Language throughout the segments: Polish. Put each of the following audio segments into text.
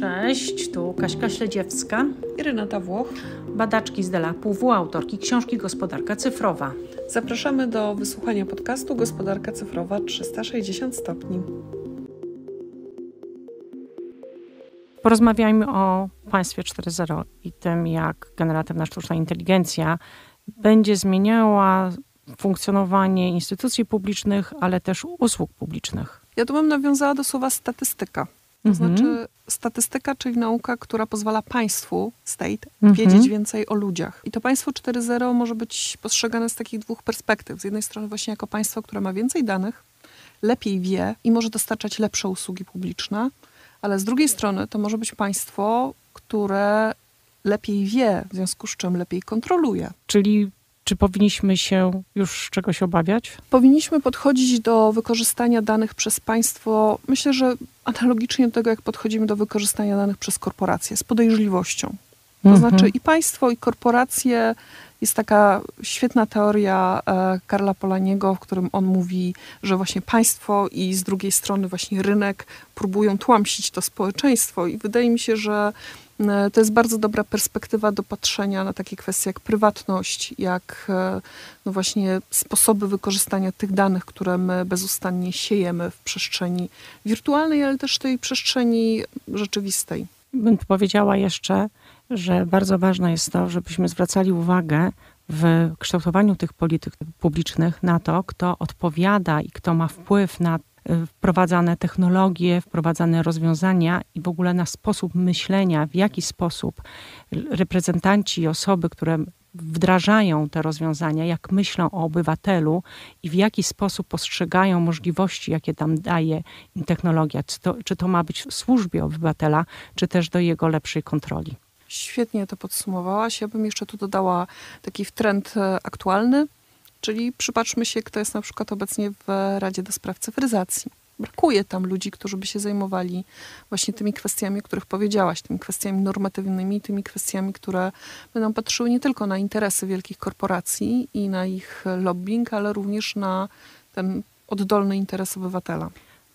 Cześć, tu Kaśka Śledziewska i Renata Włoch, badaczki z Dela PW, autorki książki Gospodarka Cyfrowa. Zapraszamy do wysłuchania podcastu Gospodarka Cyfrowa 360 stopni. Porozmawiajmy o państwie 4.0 i tym, jak generatywna sztuczna inteligencja będzie zmieniała funkcjonowanie instytucji publicznych, ale też usług publicznych. Ja tu bym nawiązała do słowa statystyka to mhm. znaczy statystyka, czyli nauka, która pozwala państwu, state, mhm. wiedzieć więcej o ludziach. I to państwo 4.0 może być postrzegane z takich dwóch perspektyw. Z jednej strony właśnie jako państwo, które ma więcej danych, lepiej wie i może dostarczać lepsze usługi publiczne, ale z drugiej strony to może być państwo, które lepiej wie, w związku z czym lepiej kontroluje. Czyli czy powinniśmy się już czegoś obawiać? Powinniśmy podchodzić do wykorzystania danych przez państwo, myślę, że analogicznie do tego, jak podchodzimy do wykorzystania danych przez korporacje, z podejrzliwością. To mhm. znaczy i państwo, i korporacje. Jest taka świetna teoria e, Karla Polaniego, w którym on mówi, że właśnie państwo i z drugiej strony właśnie rynek próbują tłamsić to społeczeństwo. I wydaje mi się, że E, to jest bardzo dobra perspektywa do patrzenia na takie kwestie jak prywatność, jak e, no właśnie sposoby wykorzystania tych danych, które my bezustannie siejemy w przestrzeni wirtualnej, ale też tej przestrzeni rzeczywistej. Bym powiedziała jeszcze, że bardzo ważne jest to, żebyśmy zwracali uwagę w kształtowaniu tych polityk publicznych na to, kto odpowiada i kto ma wpływ na wprowadzane technologie, wprowadzane rozwiązania i w ogóle na sposób myślenia, w jaki sposób reprezentanci i osoby, które wdrażają te rozwiązania, jak myślą o obywatelu i w jaki sposób postrzegają możliwości, jakie tam daje im technologia. Czy to, czy to ma być w służbie obywatela, czy też do jego lepszej kontroli. Świetnie to podsumowałaś. Ja bym jeszcze tu dodała taki trend e, aktualny, Czyli przypatrzmy się, kto jest na przykład obecnie w Radzie do Spraw Cyfryzacji. Brakuje tam ludzi, którzy by się zajmowali właśnie tymi kwestiami, o których powiedziałaś, tymi kwestiami normatywnymi, tymi kwestiami, które będą patrzyły nie tylko na interesy wielkich korporacji i na ich lobbying, ale również na ten oddolny interes obywatela.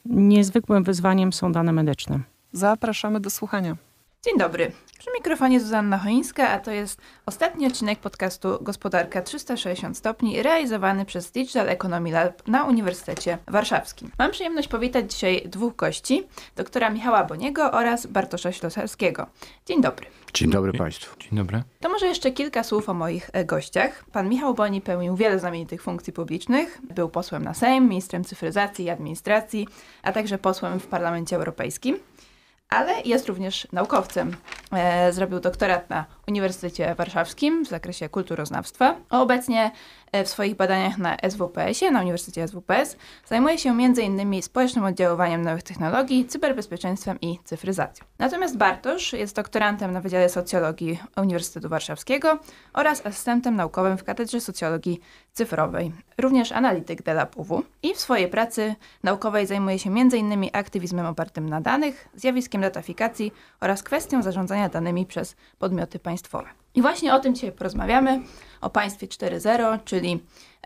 Niezwykłym wyzwaniem są dane medyczne. Zapraszamy do słuchania. Dzień dobry. Przy mikrofonie Zuzanna Choińska, a to jest ostatni odcinek podcastu Gospodarka 360 stopni realizowany przez Digital Economy Lab na Uniwersytecie Warszawskim. Mam przyjemność powitać dzisiaj dwóch gości, doktora Michała Boniego oraz Bartosza Ślosarskiego. Dzień dobry. Dzień dobry Państwu. Dzień dobry. To może jeszcze kilka słów o moich e, gościach. Pan Michał Boni pełnił wiele znamienitych funkcji publicznych. Był posłem na Sejm, ministrem cyfryzacji i administracji, a także posłem w Parlamencie Europejskim ale jest również naukowcem. E, zrobił doktorat na Uniwersytecie Warszawskim w zakresie kulturoznawstwa. A obecnie e, w swoich badaniach na SWPS-ie, na Uniwersytecie SWPS, zajmuje się m.in. społecznym oddziaływaniem nowych technologii, cyberbezpieczeństwem i cyfryzacją. Natomiast Bartosz jest doktorantem na Wydziale Socjologii Uniwersytetu Warszawskiego oraz asystentem naukowym w Katedrze Socjologii Cyfrowej, również analityk DLAPUW i w swojej pracy naukowej zajmuje się m.in. aktywizmem opartym na danych, zjawiskiem datafikacji oraz kwestią zarządzania danymi przez podmioty państwowe państwowe. I właśnie o tym dzisiaj porozmawiamy, o państwie 4.0, czyli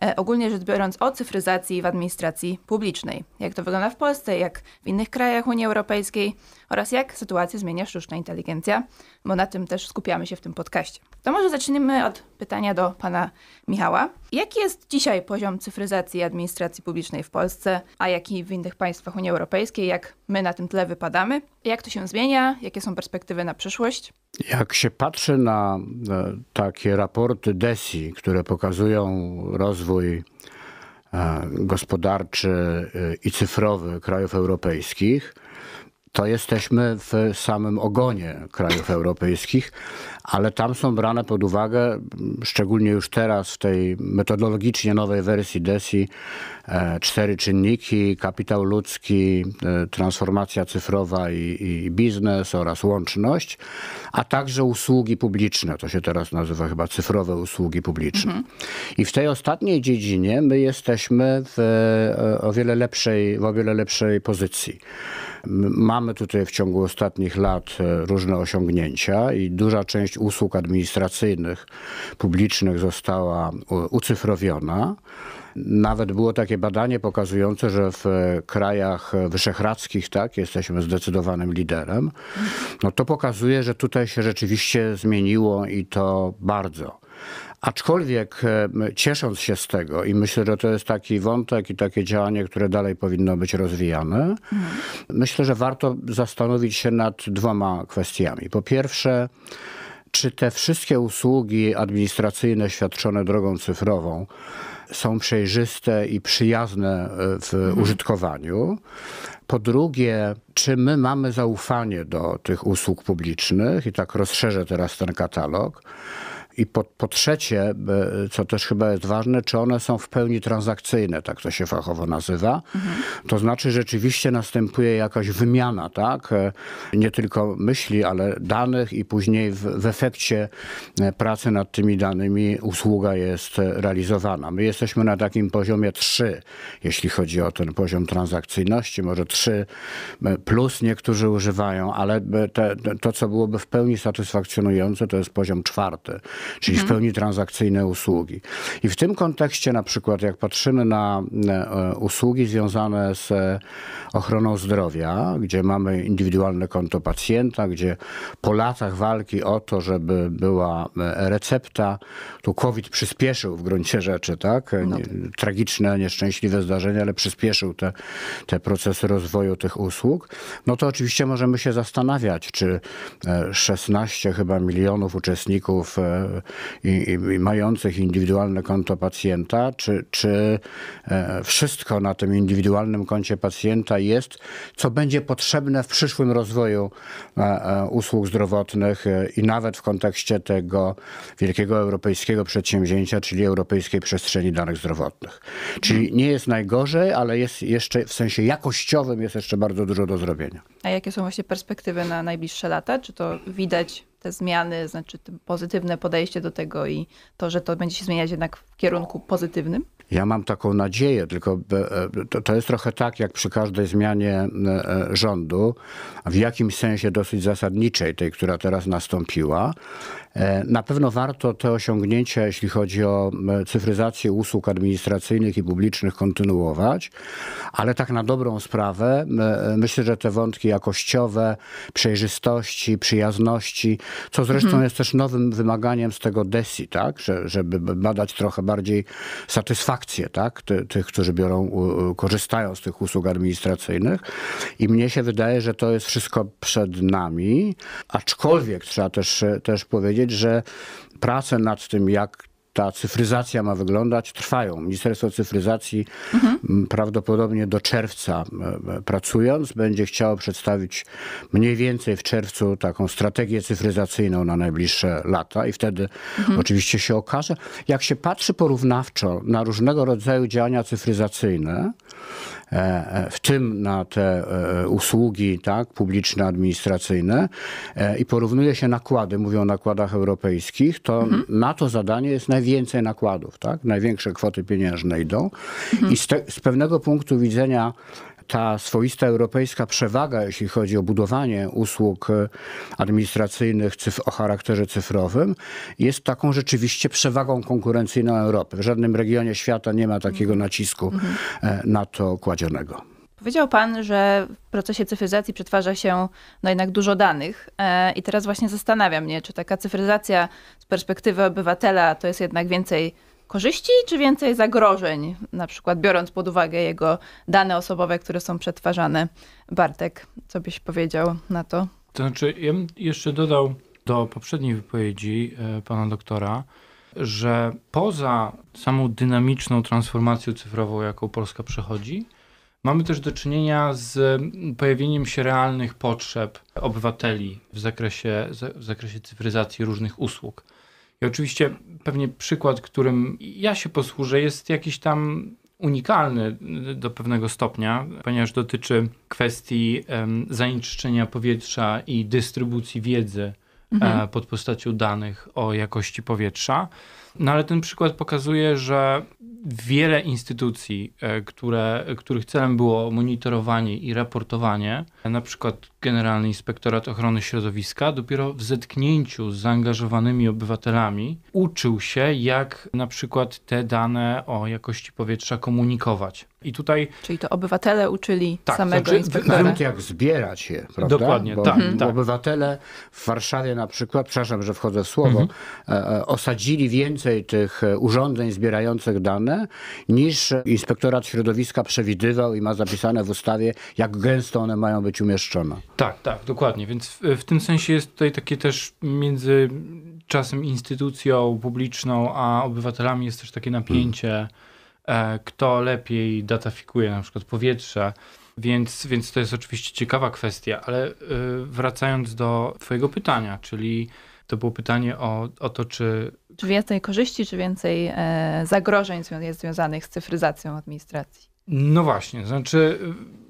E, ogólnie rzecz biorąc, o cyfryzacji w administracji publicznej. Jak to wygląda w Polsce, jak w innych krajach Unii Europejskiej oraz jak sytuację zmienia sztuczna inteligencja, bo na tym też skupiamy się w tym podcaście. To może zacznijmy od pytania do pana Michała. Jaki jest dzisiaj poziom cyfryzacji administracji publicznej w Polsce, a jaki w innych państwach Unii Europejskiej? Jak my na tym tle wypadamy? Jak to się zmienia? Jakie są perspektywy na przyszłość? Jak się patrzy na e, takie raporty DESI, które pokazują rozwój rozwój e, gospodarczy e, i cyfrowy krajów europejskich, to jesteśmy w samym ogonie krajów europejskich, ale tam są brane pod uwagę, szczególnie już teraz w tej metodologicznie nowej wersji DESI, E, cztery czynniki, kapitał ludzki, e, transformacja cyfrowa i, i biznes oraz łączność, a także usługi publiczne, to się teraz nazywa chyba cyfrowe usługi publiczne. Mhm. I w tej ostatniej dziedzinie my jesteśmy w e, o wiele lepszej, w o wiele lepszej pozycji. Mamy tutaj w ciągu ostatnich lat różne osiągnięcia i duża część usług administracyjnych publicznych została ucyfrowiona. Nawet było takie badanie pokazujące, że w e, krajach wyszehradzkich, tak, jesteśmy zdecydowanym liderem. No to pokazuje, że tutaj się rzeczywiście zmieniło i to bardzo. Aczkolwiek e, ciesząc się z tego i myślę, że to jest taki wątek i takie działanie, które dalej powinno być rozwijane, myślę, że warto zastanowić się nad dwoma kwestiami. Po pierwsze, czy te wszystkie usługi administracyjne świadczone drogą cyfrową są przejrzyste i przyjazne e, w mhm. użytkowaniu. Po drugie, czy my mamy zaufanie do tych usług publicznych, i tak rozszerzę teraz ten katalog. I po, po, trzecie, e, co też chyba jest ważne, czy one są w pełni transakcyjne, tak to się fachowo nazywa. Mhm. To znaczy rzeczywiście następuje jakaś wymiana, tak? E, nie tylko myśli, ale danych i później w, w efekcie e, pracy nad tymi danymi usługa jest realizowana. My jesteśmy na takim poziomie 3, jeśli chodzi o ten poziom transakcyjności, może 3 plus niektórzy używają, ale te, to, co byłoby w pełni satysfakcjonujące, to jest poziom czwarty czyli mhm. w pełni transakcyjne usługi. I w tym kontekście na przykład jak patrzymy na e, usługi związane z e, ochroną zdrowia, gdzie mamy indywidualne konto pacjenta, gdzie po latach walki o to, żeby była e, recepta, tu COVID przyspieszył w gruncie rzeczy, tak? No. Tak. Tragiczne, nieszczęśliwe zdarzenie, ale przyspieszył te, te procesy rozwoju tych usług. No to oczywiście możemy się zastanawiać, czy 16 chyba milionów uczestników i, i mających indywidualne konto pacjenta, czy, czy e, wszystko na tym indywidualnym koncie pacjenta jest, co będzie potrzebne w przyszłym rozwoju e, e, usług zdrowotnych i nawet w kontekście tego wielkiego europejskiego przedsięwzięcia, czyli Europejskiej Przestrzeni Danych Zdrowotnych. Czyli nie jest najgorzej, ale jest jeszcze w sensie jakościowym jest jeszcze bardzo dużo do zrobienia. A jakie są właśnie perspektywy na najbliższe lata? Czy to widać te zmiany, znaczy pozytywne podejście do tego i to, że to będzie się zmieniać jednak w kierunku pozytywnym? Ja mam taką nadzieję, tylko e, e, to, to jest trochę tak, jak przy każdej zmianie e, rządu, w jakimś sensie dosyć zasadniczej, tej, która teraz nastąpiła, E, na pewno warto te osiągnięcia, jeśli chodzi o e, cyfryzację usług administracyjnych i publicznych, kontynuować, ale tak na dobrą sprawę e, myślę, że te wątki jakościowe, przejrzystości, przyjazności, co zresztą mhm. jest też nowym wymaganiem z tego DESI, tak? Że, żeby badać trochę bardziej satysfakcję tak? Ty, tych, którzy biorą, korzystają z tych usług administracyjnych. I mnie się wydaje, że to jest wszystko przed nami, aczkolwiek trzeba też, też powiedzieć, powiedzieć, że pracę nad tym, jak ta cyfryzacja ma wyglądać, trwają. Ministerstwo Cyfryzacji mhm. prawdopodobnie do czerwca pracując będzie chciało przedstawić mniej więcej w czerwcu taką strategię cyfryzacyjną na najbliższe lata i wtedy mhm. oczywiście się okaże. Jak się patrzy porównawczo na różnego rodzaju działania cyfryzacyjne, e, e, w tym na te e, usługi tak, publiczne, administracyjne i porównuje się nakłady, mówią o nakładach europejskich, to mhm. na to zadanie jest największe najwięcej nakładów, tak? największe kwoty pieniężne idą. Mhm. I z, te, z pewnego punktu widzenia ta swoista europejska przewaga, jeśli chodzi o budowanie usług e, administracyjnych cyf- o charakterze cyfrowym, jest taką rzeczywiście przewagą konkurencyjną Europy. W żadnym regionie świata nie ma takiego nacisku mhm. na to kładzionego. Powiedział Pan, że w procesie cyfryzacji przetwarza się no jednak dużo danych e, i teraz właśnie zastanawia mnie, czy taka cyfryzacja z perspektywy obywatela to jest jednak więcej korzyści czy więcej zagrożeń, na przykład biorąc pod uwagę jego dane osobowe, które są przetwarzane. Bartek, co byś powiedział na to? To znaczy, ja bym jeszcze dodał do poprzedniej wypowiedzi e, pana doktora, że poza samą dynamiczną transformacją cyfrową, jaką Polska przechodzi, Mamy też do czynienia z pojawieniem się realnych potrzeb obywateli w zakresie, w zakresie cyfryzacji różnych usług. I oczywiście pewnie przykład, którym ja się posłużę, jest jakiś tam unikalny do pewnego stopnia, ponieważ dotyczy kwestii um, zanieczyszczenia powietrza i dystrybucji wiedzy e, mhm. pod postacią danych o jakości powietrza. No ale ten przykład pokazuje, że wiele instytucji, e, które, których celem było monitorowanie i raportowanie, na przykład Generalny Inspektorat Ochrony Środowiska, dopiero w zetknięciu z zaangażowanymi obywatelami uczył się, jak na przykład te dane o jakości powietrza komunikować. I tutaj... Czyli to obywatele uczyli tak, samego znaczy, inspektora. Wiem, jak zbierać je, prawda? Dokładnie, bo, tak, tak. Obywatele w Warszawie na przykład, przepraszam, że wchodzę w słowo, mhm. E, e, osadzili więcej tych urządzeń zbierających dane, niż Inspektorat Środowiska przewidywał i ma zapisane w ustawie, jak gęsto one mają być umieszczone. Tak, tak, dokładnie. Więc w, w tym sensie jest tutaj takie też między czasem instytucją publiczną a obywatelami jest też takie napięcie, hmm. E, kto lepiej datafikuje na przykład powietrze. Więc, więc to jest oczywiście ciekawa kwestia, ale e, wracając do Twojego pytania, czyli to było pytanie o, o to, czy. Czy więcej korzyści, czy więcej e, zagrożeń jest związanych z cyfryzacją administracji? No właśnie, znaczy,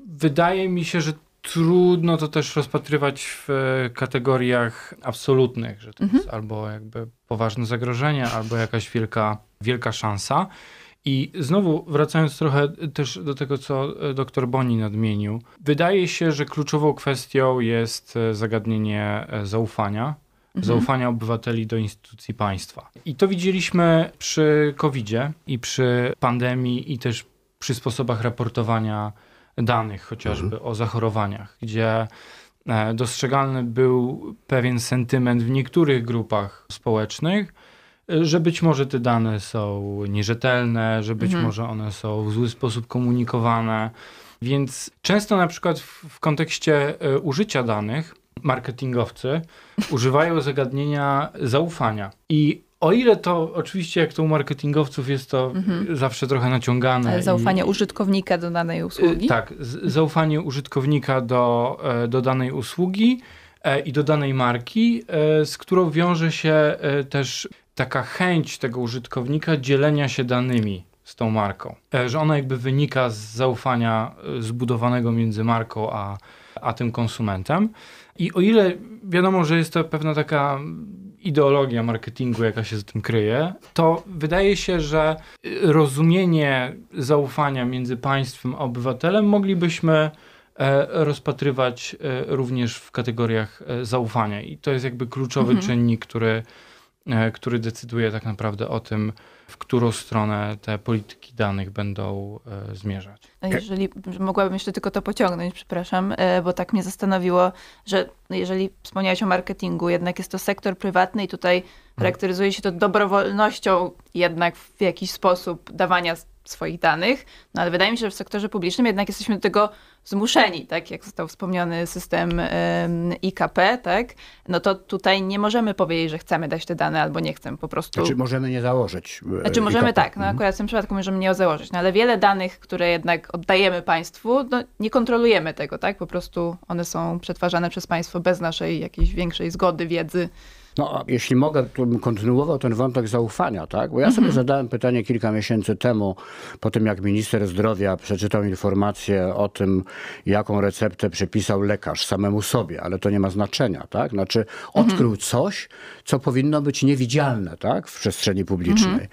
wydaje mi się, że trudno to też rozpatrywać w e, kategoriach absolutnych, że to mhm. jest albo jakby poważne zagrożenie, albo jakaś wielka, wielka szansa. I znowu wracając trochę też do tego, co e, dr Boni nadmienił, wydaje się, że kluczową kwestią jest zagadnienie zaufania mhm. zaufania obywateli do instytucji państwa. I to widzieliśmy przy COVID-zie i przy pandemii i też przy sposobach raportowania danych, chociażby mhm. o zachorowaniach, gdzie e, dostrzegalny był pewien sentyment w niektórych grupach społecznych, że być może te dane są nierzetelne, że być mhm. może one są w zły sposób komunikowane. Więc często na przykład w kontekście e, użycia danych marketingowcy używają zagadnienia zaufania. I o ile to oczywiście, jak to u marketingowców jest to mhm. zawsze trochę naciągane. Ale zaufanie i... użytkownika do danej y, usługi. Tak, zaufanie użytkownika do, e, do danej usługi e, i do danej marki, e, z którą wiąże się też taka chęć tego użytkownika dzielenia się danymi z tą marką. Że ona jakby wynika z zaufania zbudowanego między marką a, a tym konsumentem. I o ile wiadomo, że jest to pewna taka ideologia marketingu, jaka się z tym kryje, to wydaje się, że rozumienie zaufania między państwem a obywatelem moglibyśmy e, rozpatrywać e, również w kategoriach e, zaufania. I to jest jakby kluczowy mhm. czynnik, który, który decyduje tak naprawdę o tym, w którą stronę te polityki danych będą e, zmierzać. No jeżeli mogłabym jeszcze tylko to pociągnąć, przepraszam, e, bo tak mnie zastanowiło, że jeżeli wspomniałeś o marketingu, jednak jest to sektor prywatny i tutaj mhm. charakteryzuje się to dobrowolnością jednak w jakiś sposób dawania swoich danych, no ale wydaje mi się, że w sektorze publicznym jednak jesteśmy do tego zmuszeni, tak jak został wspomniany system IKP, tak, no to tutaj nie możemy powiedzieć, że chcemy dać te dane albo nie chcemy, po prostu... Znaczy możemy nie założyć. E, znaczy możemy IKP. tak, no akurat w tym przypadku możemy nie założyć, no ale wiele danych, które jednak oddajemy państwu, no nie kontrolujemy tego, tak, po prostu one są przetwarzane przez państwo bez naszej jakiejś większej zgody, wiedzy, no, jeśli mogę, to bym kontynuował ten wątek zaufania, tak? Bo ja sobie mhm. zadałem pytanie kilka miesięcy temu, po tym jak minister zdrowia przeczytał informację o tym, jaką receptę przepisał lekarz samemu sobie, ale to nie ma znaczenia, tak? Znaczy mhm. odkrył mhm. coś, co powinno być niewidzialne, tak? W przestrzeni publicznej. Mhm.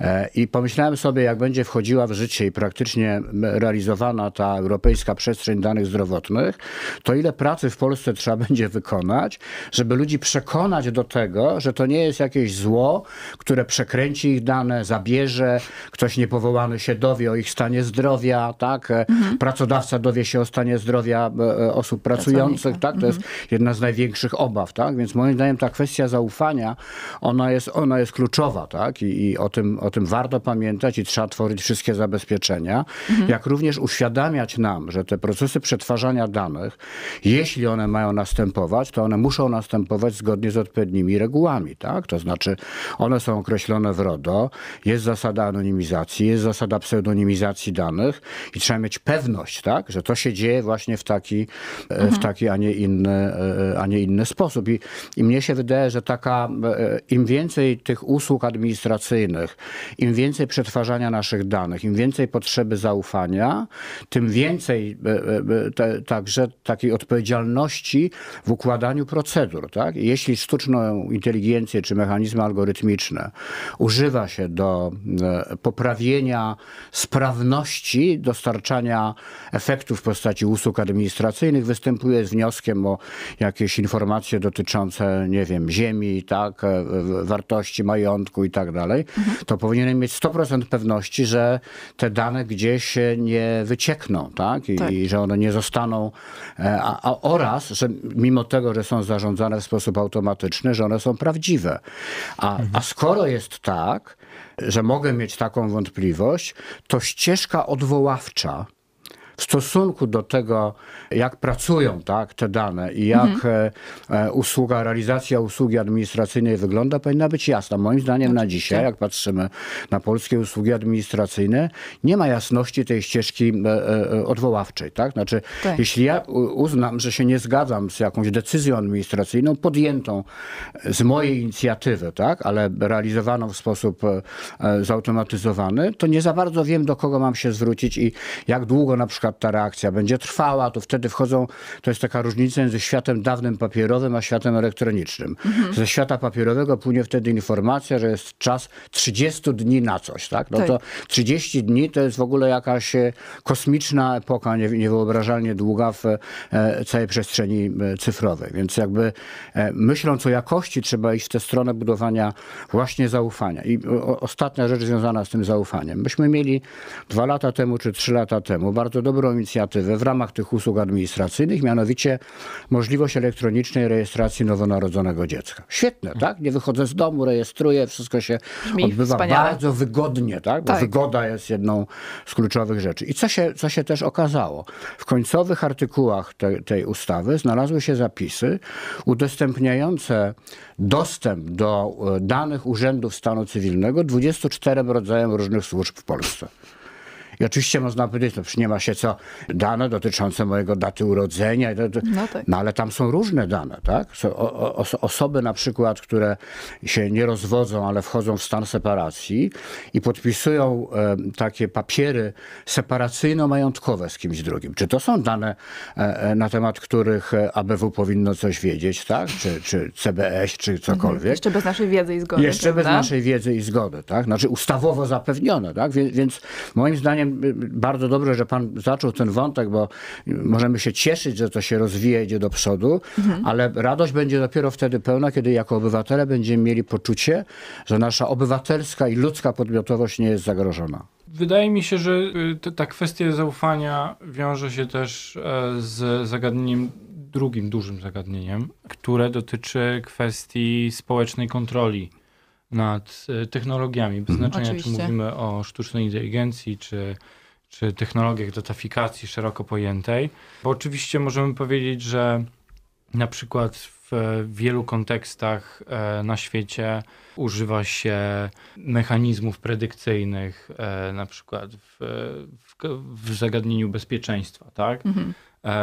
E, I pomyślałem sobie, jak będzie wchodziła w życie i praktycznie realizowana ta europejska przestrzeń danych zdrowotnych, to ile pracy w Polsce trzeba będzie wykonać, żeby ludzi przekonać do tego, że to nie jest jakieś zło, które przekręci ich dane, zabierze, ktoś niepowołany się dowie o ich stanie zdrowia, tak? E, mhm. Pracodawca dowie się o stanie zdrowia e, e, osób pracujących, tak? To mhm. jest jedna z największych obaw, tak? Więc moim zdaniem ta kwestia zaufania, ona jest, ona jest kluczowa, tak? I, i o, tym, o tym warto pamiętać i trzeba tworzyć wszystkie zabezpieczenia, mhm. jak również uświadamiać nam, że te procesy przetwarzania danych, jeśli one mają następować, to one muszą następować zgodnie z odpowiednimi odpowiednimi regułami, tak? To znaczy one są określone w RODO, jest zasada anonimizacji, jest zasada pseudonimizacji danych i trzeba mieć pewność, tak? Że to się dzieje właśnie w taki, e, w mhm. taki a, nie inny, e, a nie inny sposób. I, I mnie się wydaje, że taka, e, im więcej tych usług administracyjnych, im więcej przetwarzania naszych danych, im więcej potrzeby zaufania, tym więcej te, także takiej odpowiedzialności w układaniu procedur. Tak? Jeśli sztuczną inteligencję czy mechanizmy algorytmiczne używa się do e, poprawienia sprawności dostarczania efektów w postaci usług administracyjnych, występuje z wnioskiem o jakieś informacje dotyczące, nie wiem, ziemi, tak, e, wartości majątku i tak dalej, mhm. to powinienem mieć 100% pewności, że te dane gdzieś nie wyciekną, tak, i, tak. i że one nie zostaną, e, a, a, oraz, że mimo tego, że są zarządzane w sposób automatyczny, że one są prawdziwe. A, mhm. a skoro jest tak, że mogę mieć taką wątpliwość, to ścieżka odwoławcza, w stosunku do tego, jak pracują tak, te dane i jak mhm. E, e, usługa, realizacja usługi administracyjnej wygląda, powinna być jasna. Moim zdaniem na dzisiaj, jak patrzymy na polskie usługi administracyjne, nie ma jasności tej ścieżki e, odwoławczej. Tak? Znaczy, tak. jeśli ja uznam, że się nie zgadzam z jakąś decyzją administracyjną podjętą z mojej inicjatywy, tak? ale realizowaną w sposób zautomatyzowany, to nie za bardzo wiem, do kogo mam się zwrócić i jak długo na przykład przykład ta reakcja będzie trwała, to wtedy wchodzą, to jest taka różnica między światem dawnym papierowym, a światem elektronicznym. Mhm. Ze świata papierowego płynie wtedy informacja, że jest czas 30 dni na coś, tak? No tak. to 30 dni to jest w ogóle jakaś e, kosmiczna epoka, niewyobrażalnie długa w e, całej przestrzeni e, cyfrowej. Więc jakby myśląc o jakości, trzeba iść w tę stronę budowania właśnie zaufania. I ostatnia rzecz związana z tym zaufaniem. Myśmy mieli dwa lata temu czy trzy lata temu bardzo dobre dobrą inicjatywę w ramach tych usług administracyjnych, mianowicie możliwość elektronicznej rejestracji nowonarodzonego dziecka. Świetne, tak? Nie wychodzę z domu, rejestruję, wszystko się odbywa bardzo wygodnie, tak? Bo tak. wygoda jest jedną z kluczowych rzeczy. I co się, co się też okazało? W końcowych artykułach te, tej ustawy znalazły się zapisy udostępniające dostęp do e, danych urzędów stanu cywilnego 24 rodzajom różnych służb w Polsce. I oczywiście można powiedzieć, no nie ma się co, dane dotyczące mojego daty urodzenia, no, tak. no ale tam są różne dane, tak? o, o, osoby na przykład, które się nie rozwodzą, ale wchodzą w stan separacji i podpisują e, takie papiery separacyjno-majątkowe z kimś drugim. Czy to są dane, e, e na temat których e, ABW powinno coś wiedzieć, tak? Czy, czy CBS, czy cokolwiek? Mhm. Jeszcze bez naszej wiedzy i zgody. Jeszcze prawda? bez naszej wiedzy i zgody, tak? Znaczy ustawowo zapewnione, tak? Więc, więc moim zdaniem Y, bardzo dobrze, że pan zaczął ten wątek, bo możemy się cieszyć, że to się rozwija, idzie do przodu, mhm. ale radość będzie dopiero wtedy pełna, kiedy jako obywatele będziemy mieli poczucie, że nasza obywatelska i ludzka podmiotowość nie jest zagrożona. Wydaje mi się, że y, ta kwestia zaufania wiąże się też e, z zagadnieniem, drugim dużym zagadnieniem, które dotyczy kwestii społecznej kontroli nad e, technologiami, bez mhm. znaczenia Oczywiście. czy mówimy o sztucznej inteligencji, czy czy technologiach datafikacji szeroko pojętej. Bo oczywiście możemy powiedzieć, że na przykład w wielu kontekstach e, na świecie używa się mechanizmów predykcyjnych, e, na przykład w, w zagadnieniu bezpieczeństwa, tak? Mhm.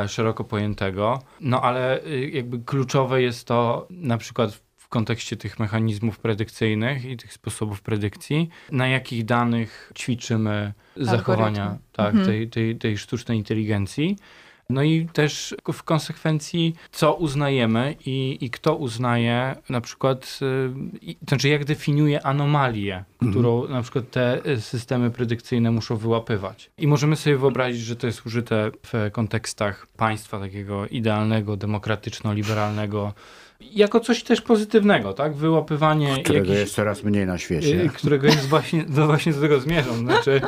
Szeroko pojętego. No ale jakby kluczowe jest to na przykład kontekście tych mechanizmów predykcyjnych i tych sposobów predykcji, na jakich danych ćwiczymy zachowania tak, mhm. tej, tej, tej sztucznej inteligencji. No i też w konsekwencji, co uznajemy i, i kto uznaje na przykład, y, znaczy jak definiuje anomalię, mhm. którą na przykład te y, systemy predykcyjne muszą wyłapywać. I możemy sobie wyobrazić, że to jest użyte w kontekstach państwa takiego idealnego, demokratyczno-liberalnego, jako coś też pozytywnego, tak? Wyłapywanie. Którego jakichś, jest coraz mniej na świecie. Y, którego jest właśnie, no właśnie do tego zmierzam. Znaczy,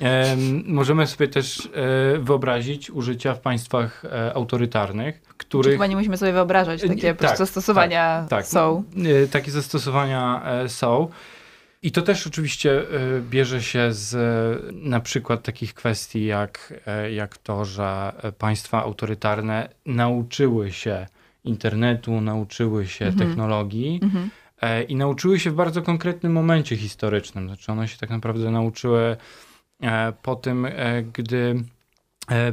e, możemy sobie też e, wyobrazić użycia w państwach e, autorytarnych, których. chyba nie musimy sobie wyobrażać, takie tak, zastosowania tak, tak. są. Y, takie zastosowania e, są. I to też oczywiście e, bierze się z e, na przykład takich kwestii, jak, jak to, że państwa autorytarne nauczyły się internetu, nauczyły się mhm. technologii mhm. E, i nauczyły się w bardzo konkretnym momencie historycznym. Znaczy, one się tak naprawdę nauczyły e, po tym, e, gdy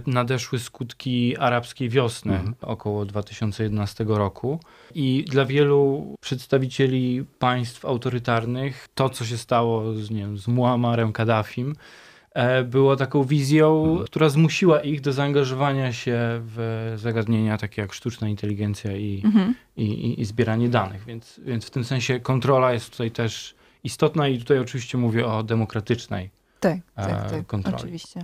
nadeszły skutki arabskiej wiosny mhm. około 2011 roku. I dla wielu przedstawicieli państw autorytarnych to, co się stało z, nie wiem, z Muammarem Kaddafim, E, było taką wizją, mhm. która zmusiła ich do zaangażowania się w zagadnienia takie jak sztuczna inteligencja i, mhm. i, i, i, zbieranie danych. Więc, więc w tym sensie kontrola jest tutaj też istotna i tutaj oczywiście mówię o demokratycznej tak, e, tak, tak. Oczywiście.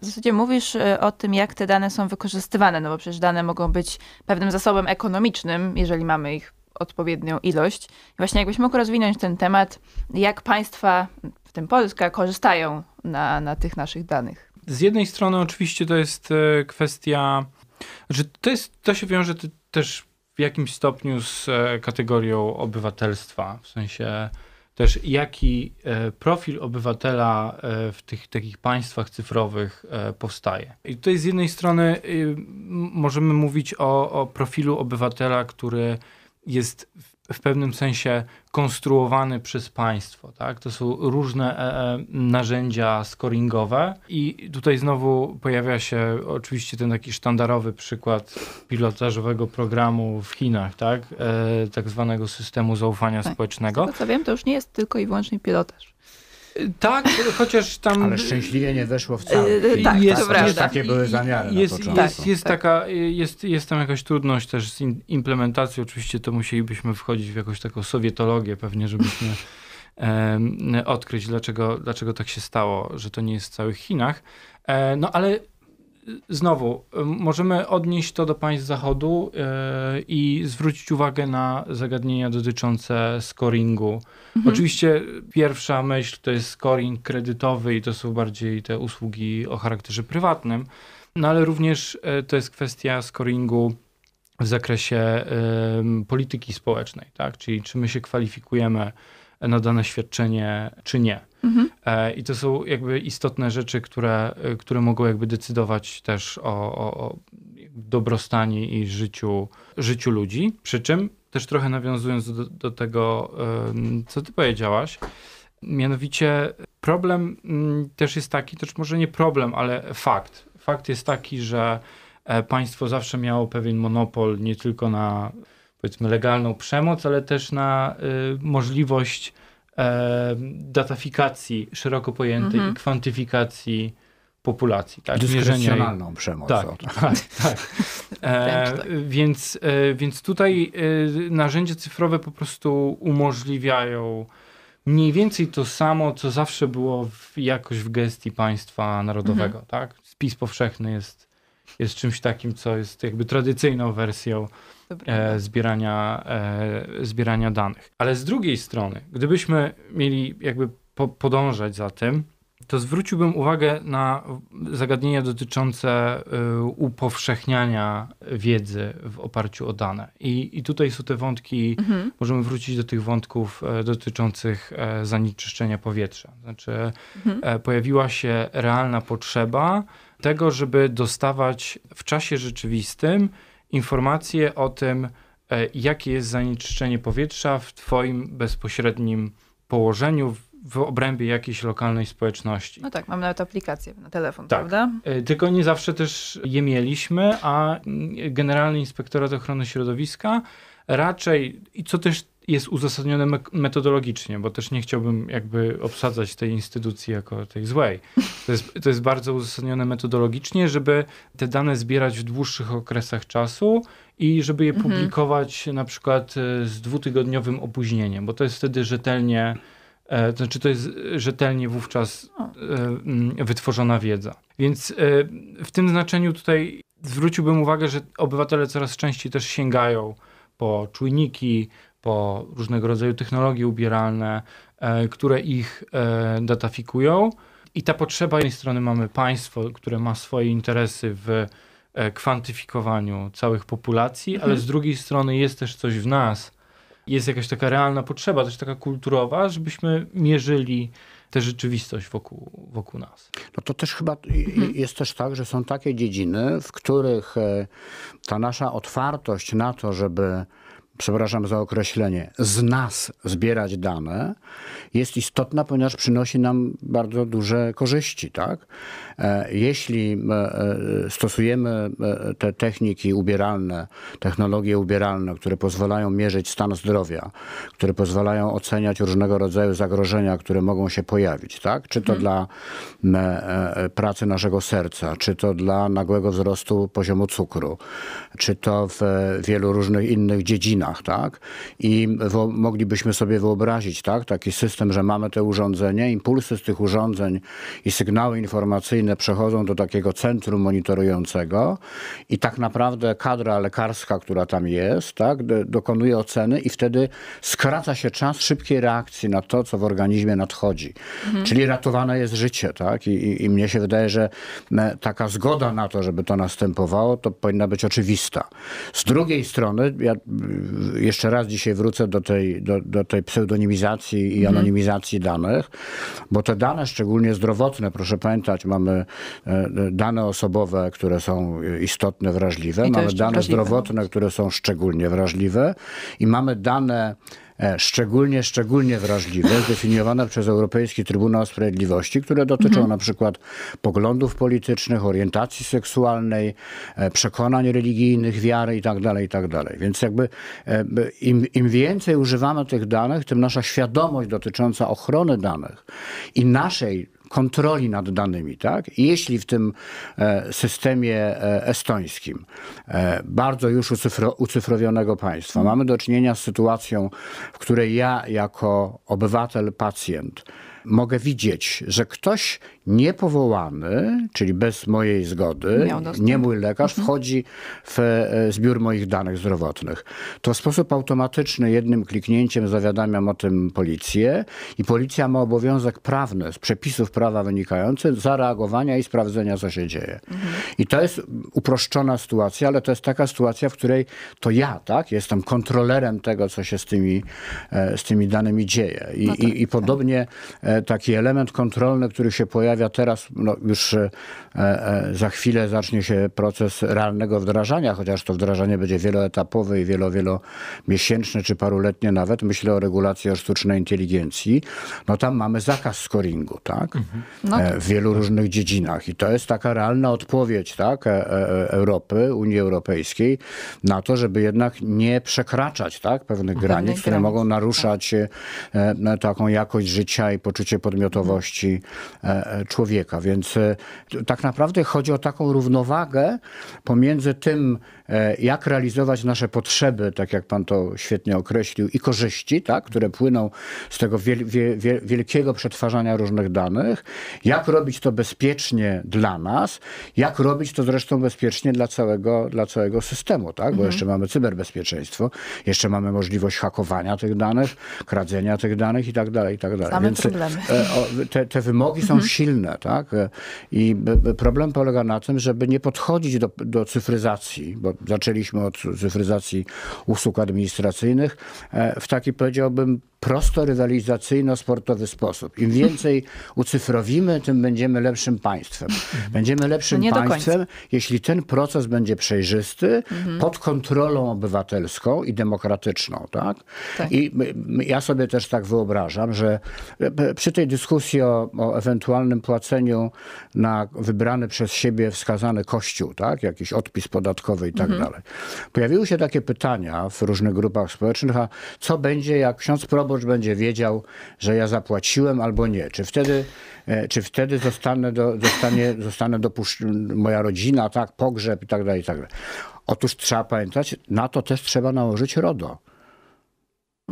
W zasadzie mówisz e, o tym, jak te dane są wykorzystywane, no bo przecież dane mogą być pewnym zasobem ekonomicznym, jeżeli mamy ich odpowiednią ilość. I właśnie jakbyś mógł rozwinąć ten temat, jak państwa w tym Polska, korzystają na, na tych naszych danych. Z jednej strony oczywiście to jest e, kwestia, że to, jest, to się wiąże też w jakimś stopniu z e, kategorią obywatelstwa, w sensie też jaki e, profil obywatela w tych takich państwach cyfrowych powstaje. I tutaj z jednej strony y, możemy mówić o, o profilu obywatela, który jest w pewnym sensie konstruowany przez państwo. Tak? To są różne e, e, narzędzia scoringowe i tutaj znowu pojawia się oczywiście ten taki sztandarowy przykład pilotażowego programu w Chinach, tak, e, tak zwanego systemu zaufania tak. społecznego. Z tego co wiem, to już nie jest tylko i wyłącznie pilotaż. Tak, chociaż tam... Ale szczęśliwie nie weszło w cały e, e, Tak, jest, to Jest, takie były zamiary jest, na Jest, jest, tak. taka, jest, jest tam jakaś trudność też z implementacją. Oczywiście to musielibyśmy wchodzić w jakąś taką sowietologię pewnie, żebyśmy odkryć, dlaczego, dlaczego tak się stało, że to nie jest w całych Chinach. E, no ale znowu, możemy odnieść to do państw zachodu e, i zwrócić uwagę na zagadnienia dotyczące scoringu. Mhm. Oczywiście pierwsza myśl to jest scoring kredytowy i to są bardziej te usługi o charakterze prywatnym, no ale również e, to jest kwestia scoringu w zakresie polityki społecznej, tak? czyli czy my się kwalifikujemy na dane świadczenie, czy nie. Mhm. E, I to są jakby istotne rzeczy, które, e, które mogą jakby decydować też o, o, o dobrostanie i życiu, życiu ludzi. Przy czym też trochę nawiązując do, do tego, co ty powiedziałaś, mianowicie problem mm, też jest taki, też może nie problem, ale fakt. Fakt jest taki, że e, państwo zawsze miało pewien monopol nie tylko na powiedzmy legalną przemoc, ale też na y, możliwość datafikacji szeroko pojętej mhm. i kwantyfikacji populacji. Tak? Dyskrecjonalną przemoc. Tak, tak. tak. E, tak. Więc, e, więc tutaj e, narzędzia cyfrowe po prostu umożliwiają mniej więcej to samo, co zawsze było w, jakoś w gestii państwa narodowego. Mhm. Tak? Spis powszechny jest, jest czymś takim, co jest jakby tradycyjną wersją E, zbierania, e, zbierania danych. Ale z drugiej strony, gdybyśmy mieli jakby po, podążać za tym, to zwróciłbym uwagę na zagadnienia dotyczące e, upowszechniania wiedzy w oparciu o dane. I, i tutaj są te wątki, mhm. możemy wrócić do tych wątków dotyczących zanieczyszczenia powietrza. Znaczy, mhm. pojawiła się realna potrzeba tego, żeby dostawać w czasie rzeczywistym informacje o tym, e, jakie jest zanieczyszczenie powietrza w Twoim bezpośrednim położeniu, w obrębie jakiejś lokalnej społeczności. No tak, mamy nawet aplikację na telefon, tak. prawda? E, tylko nie zawsze też je mieliśmy, a Generalny Inspektorat Ochrony Środowiska raczej, i co też jest uzasadnione me metodologicznie, bo też nie chciałbym jakby obsadzać tej instytucji jako tej złej. To jest, to jest bardzo uzasadnione metodologicznie, żeby te dane zbierać w dłuższych okresach czasu i żeby je mhm. publikować na przykład e, z dwutygodniowym opóźnieniem, bo to jest wtedy rzetelnie, to e, znaczy to jest e, rzetelnie wówczas wytworzona wiedza. Więc w tym znaczeniu tutaj zwróciłbym uwagę, że obywatele coraz częściej też sięgają po czujniki, po różnego rodzaju technologie ubieralne, e, które ich e, datafikują. I ta potrzeba, z jednej strony mamy państwo, które ma swoje interesy w e, kwantyfikowaniu całych populacji, ale mhm. z drugiej strony jest też coś w nas, jest jakaś taka realna potrzeba, też taka kulturowa, żebyśmy mierzyli tę rzeczywistość wokół, wokół nas. No to też chyba mhm. jest też tak, że są takie dziedziny, w których ta nasza otwartość na to, żeby przepraszam za określenie, z nas zbierać dane, jest istotna, ponieważ przynosi nam bardzo duże korzyści. Tak? E, jeśli e, e, stosujemy te techniki ubieralne, technologie ubieralne, które pozwalają mierzyć stan zdrowia, które pozwalają oceniać różnego rodzaju zagrożenia, które mogą się pojawić, tak? czy to hmm. dla pracy naszego serca, czy to dla nagłego wzrostu poziomu cukru, czy to w wielu różnych innych dziedzinach, tak? I moglibyśmy sobie wyobrazić, tak? Taki system, że mamy te urządzenie, impulsy z tych urządzeń i sygnały informacyjne przechodzą do takiego centrum monitorującego i tak naprawdę kadra lekarska, która tam jest, tak? Dokonuje oceny i wtedy skraca się czas szybkiej reakcji na to, co w organizmie nadchodzi. Mhm. Czyli ratowane jest życie, tak? I, i, I mnie się wydaje, że taka zgoda na to, żeby to następowało, to powinna być oczywista. Z drugiej strony, ja jeszcze raz dzisiaj wrócę do tej, do, do tej pseudonimizacji i mhm. anonimizacji danych, bo te dane, szczególnie zdrowotne, proszę pamiętać, mamy e, dane osobowe, które są istotne, wrażliwe, mamy dane wrażliwe. zdrowotne, które są szczególnie wrażliwe i mamy dane E, szczególnie, szczególnie wrażliwe, zdefiniowane przez Europejski Trybunał Sprawiedliwości, które dotyczą mhm. na przykład poglądów politycznych, orientacji seksualnej, e, przekonań religijnych, wiary itd. Tak itd. Tak Więc jakby e, im, im więcej używamy tych danych, tym nasza świadomość dotycząca ochrony danych i naszej kontroli nad danymi. Tak? jeśli w tym e, systemie e, estońskim, e, bardzo już ucyfro, ucyfrowionego państwa, mamy do czynienia z sytuacją, w której ja jako obywatel, pacjent, mogę widzieć, że ktoś niepowołany, czyli bez mojej zgody, nie mój lekarz, mhm. wchodzi w e, zbiór moich danych zdrowotnych. To w sposób automatyczny jednym kliknięciem zawiadamiam o tym policję i policja ma obowiązek prawny z przepisów prawa wynikający zareagowania i sprawdzenia, co się dzieje. Mhm. I to jest uproszczona sytuacja, ale to jest taka sytuacja, w której to ja, tak, jestem kontrolerem tego, co się z tymi, e, z tymi danymi dzieje. I, no tak, i, i podobnie tak e, E, taki element kontrolny, który się pojawia teraz, no już e, e, za chwilę zacznie się proces realnego wdrażania, chociaż to wdrażanie będzie wieloetapowe i wielo, wielomiesięczne czy paruletnie nawet. Myślę o regulacji o sztucznej inteligencji. No tam mamy zakaz scoringu, tak? No W wielu różnych dziedzinach i to jest taka realna odpowiedź, tak? Europy, Unii Europejskiej na to, żeby jednak nie przekraczać, tak? Pewnych granic, które mogą tak. naruszać tak. taką jakość życia i poczucie poczucie podmiotowości e, e, człowieka. Więc e, tak naprawdę chodzi o taką równowagę pomiędzy tym, E, jak realizować nasze potrzeby, tak jak pan to świetnie określił, i korzyści, tak, które płyną z tego wiel wiel wielkiego przetwarzania różnych danych, jak robić to bezpiecznie dla nas, jak robić to zresztą bezpiecznie dla całego, dla całego systemu, tak, bo mhm. jeszcze mamy cyberbezpieczeństwo, jeszcze mamy możliwość hakowania tych danych, kradzenia tych danych i tak dalej, i tak dalej. Same Więc e, problemy. Te, te wymogi są mhm. silne, tak, e, i problem polega na tym, żeby nie podchodzić do, do cyfryzacji, bo zaczęliśmy od cyfryzacji usług administracyjnych e, w taki powiedziałbym prosto rywalizacyjno-sportowy sposób. Im więcej ucyfrowimy, tym będziemy lepszym państwem. Będziemy lepszym państwem, jeśli ten proces będzie przejrzysty, mhm. pod kontrolą obywatelską i demokratyczną. Tak? tak? I ja sobie też tak wyobrażam, że e, przy tej dyskusji o, o ewentualnym płaceniu na wybrany przez siebie wskazany kościół, tak? jakiś odpis podatkowy i tak mhm. dalej, pojawiły się takie pytania w różnych grupach społecznych, a co będzie, jak ksiądz Probor proboszcz będzie wiedział, że ja zapłaciłem albo nie? Czy wtedy, e, czy wtedy zostanę, do, zostanie, zostanę dopuszczona moja rodzina, tak, pogrzeb i tak dalej, i tak dalej. Otóż trzeba pamiętać, na to też trzeba nałożyć RODO.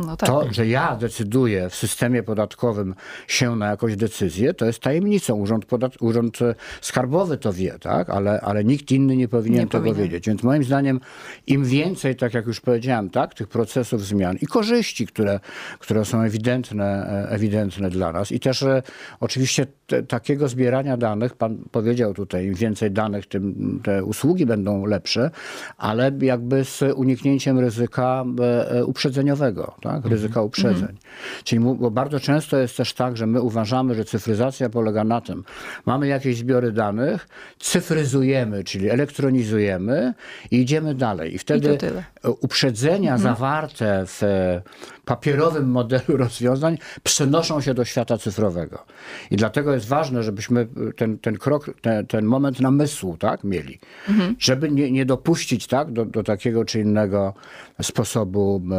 No tak. To, że ja decyduję w systemie podatkowym się na jakąś decyzję, to jest tajemnicą. Urząd, podat... Urząd Skarbowy to wie, tak? ale, ale nikt inny nie powinien nie tego powinien. wiedzieć. Więc moim zdaniem im więcej, tak jak już powiedziałem, tak, tych procesów zmian i korzyści, które, które są ewidentne, e, ewidentne dla nas i też e, oczywiście te, takiego zbierania danych, pan powiedział tutaj, im więcej danych, tym te usługi będą lepsze, ale jakby z uniknięciem ryzyka e, uprzedzeniowego. Tak? tak? Mhm. ryzyka uprzedzeń. Mhm. Czyli bo bardzo często jest też tak, że my uważamy, że cyfryzacja polega na tym, mamy jakieś zbiory danych, cyfryzujemy, czyli elektronizujemy i idziemy dalej. I wtedy I uprzedzenia mhm. zawarte w e, papierowym modelu rozwiązań przenoszą się do świata cyfrowego. I dlatego jest ważne, żebyśmy ten, ten krok, ten, ten moment namysłu tak, mieli, mhm. żeby nie, nie dopuścić tak, do, do takiego czy innego sposobu e,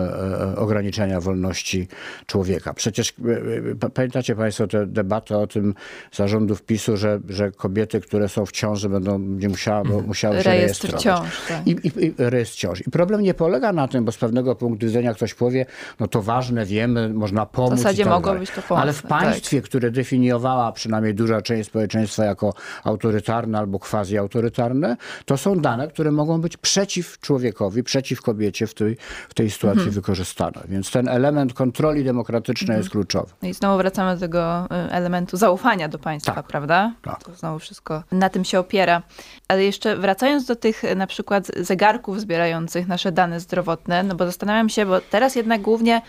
e, ograniczenia ograniczania wolności człowieka. Przecież e, e, pamiętacie Państwo tę debatę o tym zarządów PiSu, że, że kobiety, które są w ciąży będą nie musiały, mhm. musiały się rejestr rejestrować. Ciąż, tak. I, i, I, rejestr ciąż. I problem nie polega na tym, bo z pewnego punktu widzenia ktoś powie, no to ważne, wiemy, można pomóc. W zasadzie tak mogą być to pomocne, Ale w tak. państwie, tak. które definiowała przynajmniej duża część społeczeństwa jako autorytarne albo quasi-autorytarne, to są dane, które mogą być przeciw człowiekowi, przeciw kobiecie w tej, w tej sytuacji hmm. wykorzystane. Więc więc ten element kontroli demokratycznej mhm. jest kluczowy. No i znowu wracamy do tego y, elementu zaufania do państwa, tak, prawda? Tak. To znowu wszystko na tym się opiera. Ale jeszcze wracając do tych na przykład zegarków zbierających nasze dane zdrowotne, no bo zastanawiam się, bo teraz jednak głównie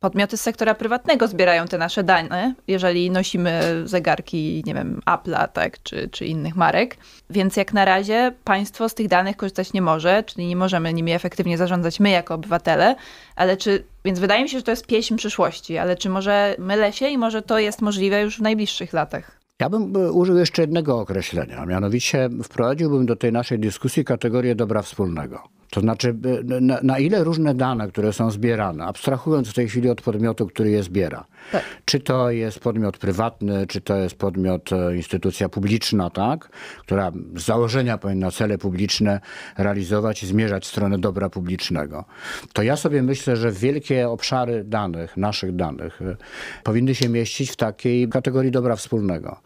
podmioty z sektora prywatnego zbierają te nasze dane, jeżeli nosimy zegarki, nie wiem, Apple'a, tak, czy, czy innych marek. Więc jak na razie państwo z tych danych korzystać nie może, czyli nie możemy nimi efektywnie zarządzać my jako obywatele, ale czy, więc wydaje mi się, że to jest pieśń przyszłości, ale czy może mylę się i może to jest możliwe już w najbliższych latach? Ja bym e, użył jeszcze jednego określenia, mianowicie wprowadziłbym do tej naszej dyskusji kategorię dobra wspólnego. To znaczy, y, na, na, ile różne dane, które są zbierane, abstrahując w tej chwili od podmiotu, który je zbiera, tak. czy to jest podmiot prywatny, czy to jest podmiot, e, instytucja publiczna, tak, która z założenia powinna cele publiczne realizować i zmierzać w stronę dobra publicznego, to ja sobie myślę, że wielkie obszary danych, naszych danych, e, powinny się mieścić w takiej kategorii dobra wspólnego.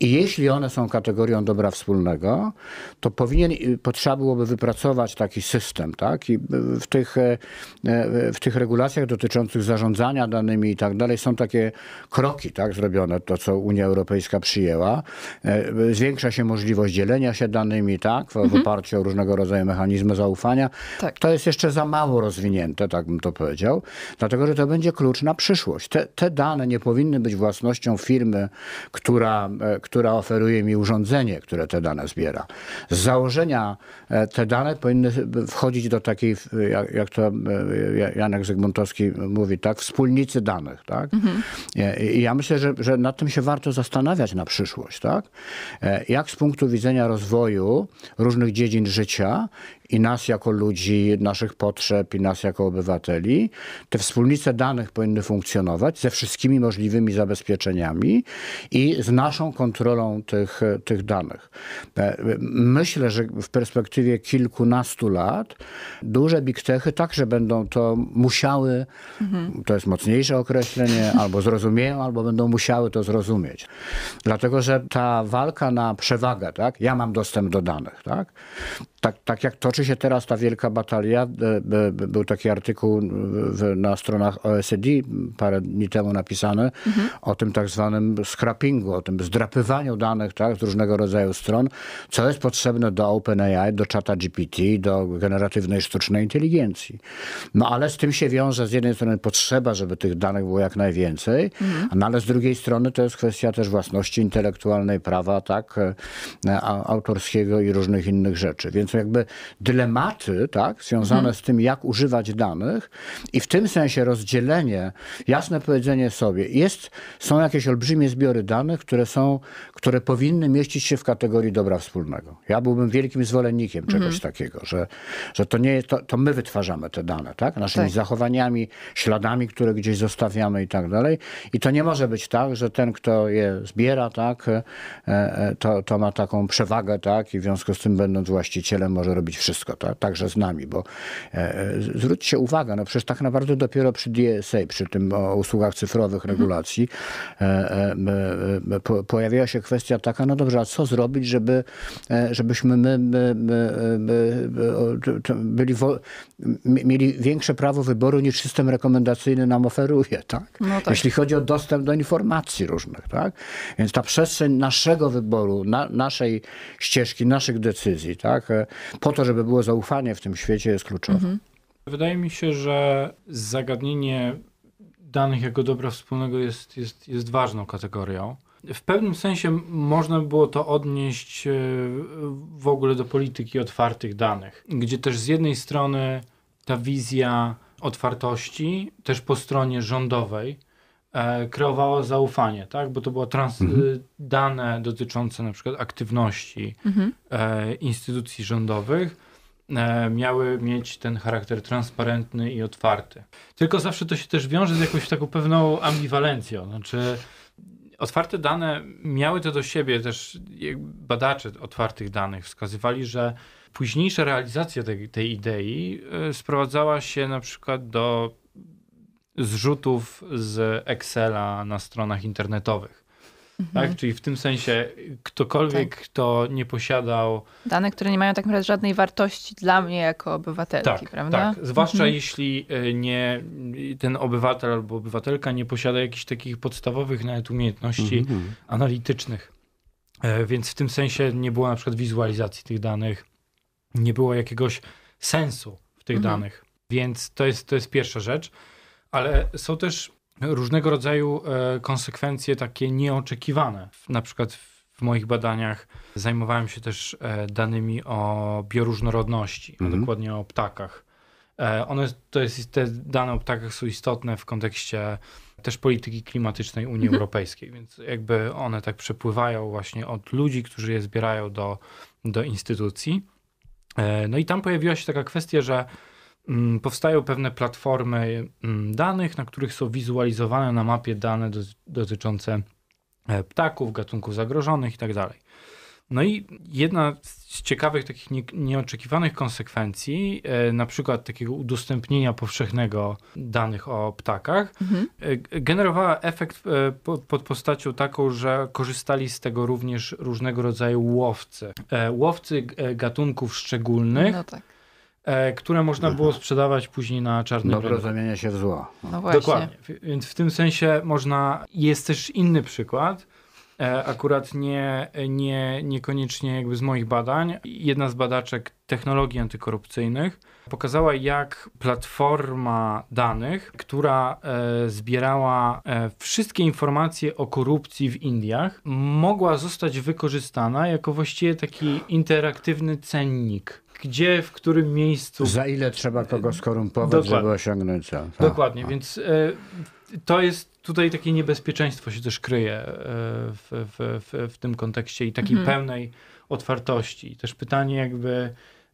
I jeśli one są kategorią dobra wspólnego, to powinien, y, potrzeba byłoby wypracować taki system, system, tak? I w tych, e, e, w tych regulacjach dotyczących zarządzania danymi i tak dalej są takie kroki, tak, zrobione, to co Unia Europejska przyjęła. E, zwiększa się możliwość dzielenia się danymi, tak, w, mhm. oparciu o różnego rodzaju mechanizmy zaufania. Tak. To jest jeszcze za mało rozwinięte, tak bym to powiedział, dlatego, że to będzie klucz na przyszłość. Te, te dane nie powinny być własnością firmy, która, która oferuje mi urządzenie, które te dane zbiera. Z założenia te dane powinny wchodzić do takiej, jak, jak to e, Janek Zygmuntowski mówi, tak, wspólnicy danych. Tak? Mhm. E, I ja myślę, że, że nad tym się warto zastanawiać na przyszłość. Tak? E, jak z punktu widzenia rozwoju różnych dziedzin życia i nas jako ludzi, naszych potrzeb i nas jako obywateli. Te wspólnice danych powinny funkcjonować ze wszystkimi możliwymi zabezpieczeniami i z naszą kontrolą tych, tych danych. E, myślę, że w perspektywie kilkunastu lat duże big techy także będą to musiały, mhm. to jest mocniejsze określenie, albo zrozumieją, albo będą musiały to zrozumieć. Dlatego, że ta walka na przewagę, tak? ja mam dostęp do danych, tak? tak, tak jak toczy się teraz ta wielka batalia, e, e, był taki artykuł na stronach OSD e parę dni temu napisany mhm. o tym tak zwanym scrappingu, o tym zdrapywaniu danych tak, z różnego rodzaju stron, co jest potrzebne do OpenAI, do czata GPT, do generatywnej sztucznej inteligencji. No ale z tym się wiąże z jednej strony potrzeba, żeby tych danych było jak najwięcej, mhm. no, ale z drugiej strony to jest kwestia też własności intelektualnej, prawa tak, autorskiego i różnych innych rzeczy. Więc jakby dylematy tak, związane mhm. z tym, jak używać danych i w tym sensie rozdzielenie, jasne powiedzenie sobie, jest, są jakieś olbrzymie zbiory danych, które są, które powinny mieścić się w kategorii dobra wspólnego. Ja byłbym wielkim zwolennikiem czegoś mhm. takiego, że, że to nie to, to my wytwarzamy te dane, tak? Naszymi tak. zachowaniami, śladami, które gdzieś zostawiamy i tak dalej. I to nie może być tak, że ten, kto je zbiera, tak, e, e, to, to ma taką przewagę, tak, i w związku z tym będąc właścicielem nauczycielem może robić wszystko, to, także z nami, bo e, zwróćcie uwagę, no przecież tak naprawdę dopiero przy DSA, przy tym o usługach cyfrowych mhm. regulacji mhm. e, e, po, pojawiła się kwestia taka, no dobrze, a co zrobić, żeby, e, żebyśmy my, my, my, byli mieli większe prawo wyboru niż system rekomendacyjny nam oferuje, tak? No tak. Jeśli chodzi o dostęp do informacji różnych, tak? Więc ta przestrzeń naszego wyboru, na, naszej ścieżki, naszych decyzji, tak? E, po to, żeby było zaufanie w tym świecie, jest kluczowe. Mhm. Wydaje mi się, że zagadnienie danych jako dobra wspólnego jest, jest, jest ważną kategorią. W pewnym sensie można by było to odnieść e, w ogóle do polityki otwartych danych, gdzie też z jednej strony ta wizja otwartości, też po stronie rządowej, E, kreowało zaufanie, tak? bo to były trans- mhm. Y, dane dotyczące na przykład aktywności mhm. E, instytucji rządowych, e, miały mieć ten charakter transparentny i otwarty. Tylko zawsze to się też wiąże z jakąś taką pewną ambiwalencją. Znaczy, otwarte dane miały to do siebie, też badacze otwartych danych wskazywali, że późniejsza realizacja tej, tej idei sprowadzała się na przykład do zrzutów z Excela na stronach internetowych. Mhm. Tak? Czyli w tym sensie ktokolwiek, tak. kto nie posiadał. Dane, które nie mają tak naprawdę żadnej wartości dla mnie jako obywatelki, tak, prawda? Tak, zwłaszcza mhm. jeśli e, nie, ten obywatel albo obywatelka nie posiada jakichś takich podstawowych nawet umiejętności mhm. analitycznych. E, więc w tym sensie nie było na przykład wizualizacji tych danych, nie było jakiegoś sensu w tych mhm. danych. Więc to jest, to jest pierwsza rzecz. Ale są też różnego rodzaju e, konsekwencje takie nieoczekiwane. Na przykład w moich badaniach zajmowałem się też e, danymi o bioróżnorodności, a mhm. dokładnie o ptakach. E, one, to jest, te dane o ptakach są istotne w kontekście też polityki klimatycznej Unii mhm. Europejskiej, więc jakby one tak przepływają właśnie od ludzi, którzy je zbierają do, do instytucji. No i tam pojawiła się taka kwestia, że Mm, powstają pewne platformy mm, danych, na których są wizualizowane na mapie dane dotyczące e, ptaków, gatunków zagrożonych itd. Tak no i jedna z ciekawych, takich nie, nieoczekiwanych konsekwencji, e, na przykład takiego udostępnienia powszechnego danych o ptakach, mhm. E, generowała efekt pod postacią taką, że korzystali z tego również różnego rodzaju łowcy. Łowcy gatunków szczególnych. No tak E, które można było mhm. sprzedawać później na czarny rynek. Dobro zamienia się w zło. No właśnie. Dokładnie. Więc w tym sensie można... Jest też inny przykład, e, akurat nie, nie, niekoniecznie jakby z moich badań. Jedna z badaczek technologii antykorupcyjnych pokazała, jak platforma danych, która e, zbierała wszystkie informacje o korupcji w Indiach, mogła zostać wykorzystana jako właściwie taki interaktywny cennik gdzie, w którym miejscu. Za ile trzeba kogo skorumpować, Dokładnie. żeby osiągnąć co. Tak. Dokładnie, a. No. więc e, to jest tutaj takie niebezpieczeństwo się też kryje e, w, w, w, w tym kontekście i takiej mhm. pełnej otwartości. Też pytanie jakby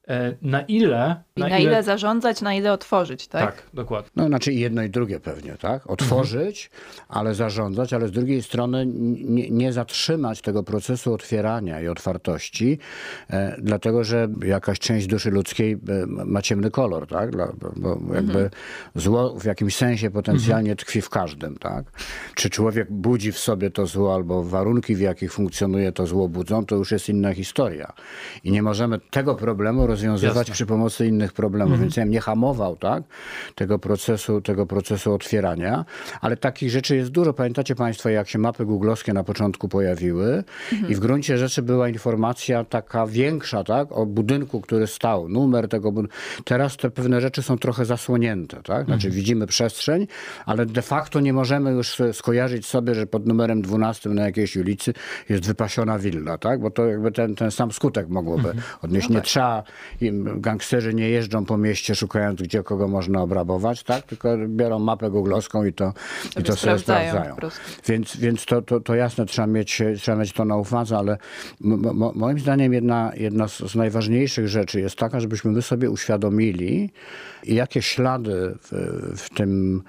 E, na ile... Na, na ile, ile, zarządzać, na ile otworzyć, tak? Tak, dokładnie. No znaczy jedno i drugie pewnie, tak? Otworzyć, mhm. ale zarządzać, ale z drugiej strony nie, nie, zatrzymać tego procesu otwierania i otwartości, e, dlatego że jakaś część duszy ludzkiej e, ma ciemny kolor, tak? Dla, bo jakby mhm. zło w jakimś sensie potencjalnie mhm. tkwi w każdym, tak? Czy człowiek budzi w sobie to zło, albo warunki, w jakich funkcjonuje to zło budzą, to już jest inna historia. I nie możemy tego problemu rozwiązywać Jasne. przy pomocy innych problemów. Mhm. Więc ja nie hamował tak, tego, procesu, tego procesu otwierania, ale takich rzeczy jest dużo. Pamiętacie Państwo, jak się mapy googlowskie na początku pojawiły mhm. i w gruncie rzeczy była informacja taka większa tak, o budynku, który stał, numer tego budynku. Teraz te pewne rzeczy są trochę zasłonięte. Tak? Znaczy mhm. widzimy przestrzeń, ale de facto nie możemy już skojarzyć sobie, że pod numerem 12 na jakiejś ulicy jest wypasiona willa, tak? bo to jakby ten, ten sam skutek mogłoby mhm. odnieść. No tak. Nie trzeba gangsterzy nie jeżdżą po mieście szukając, gdzie kogo można obrabować, tak? tylko biorą mapę googlowską i to, i to sobie sprawdzają. Więc, więc to, to, to jasne, trzeba mieć, trzeba mieć to na uwadze, ale moim zdaniem jedna, jedna z, z najważniejszych rzeczy jest taka, żebyśmy my sobie uświadomili, jakie ślady w, w tym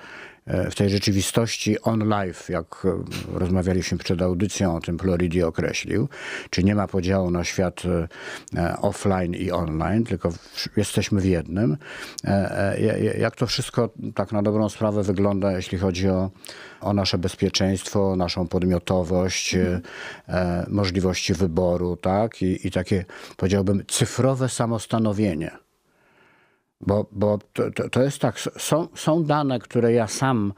E, w tej rzeczywistości on jak e, rozmawialiśmy przed audycją o tym Floridi określił, czy nie ma podziału na świat e, offline i online, tylko jesteśmy w jednym. Jak to wszystko tak na dobrą sprawę wygląda, jeśli chodzi o, o nasze bezpieczeństwo, naszą podmiotowość, mm możliwości wyboru, tak? I, I takie, powiedziałbym, cyfrowe samostanowienie. Bo, bo to, to, to jest tak, są, są dane, które ja sam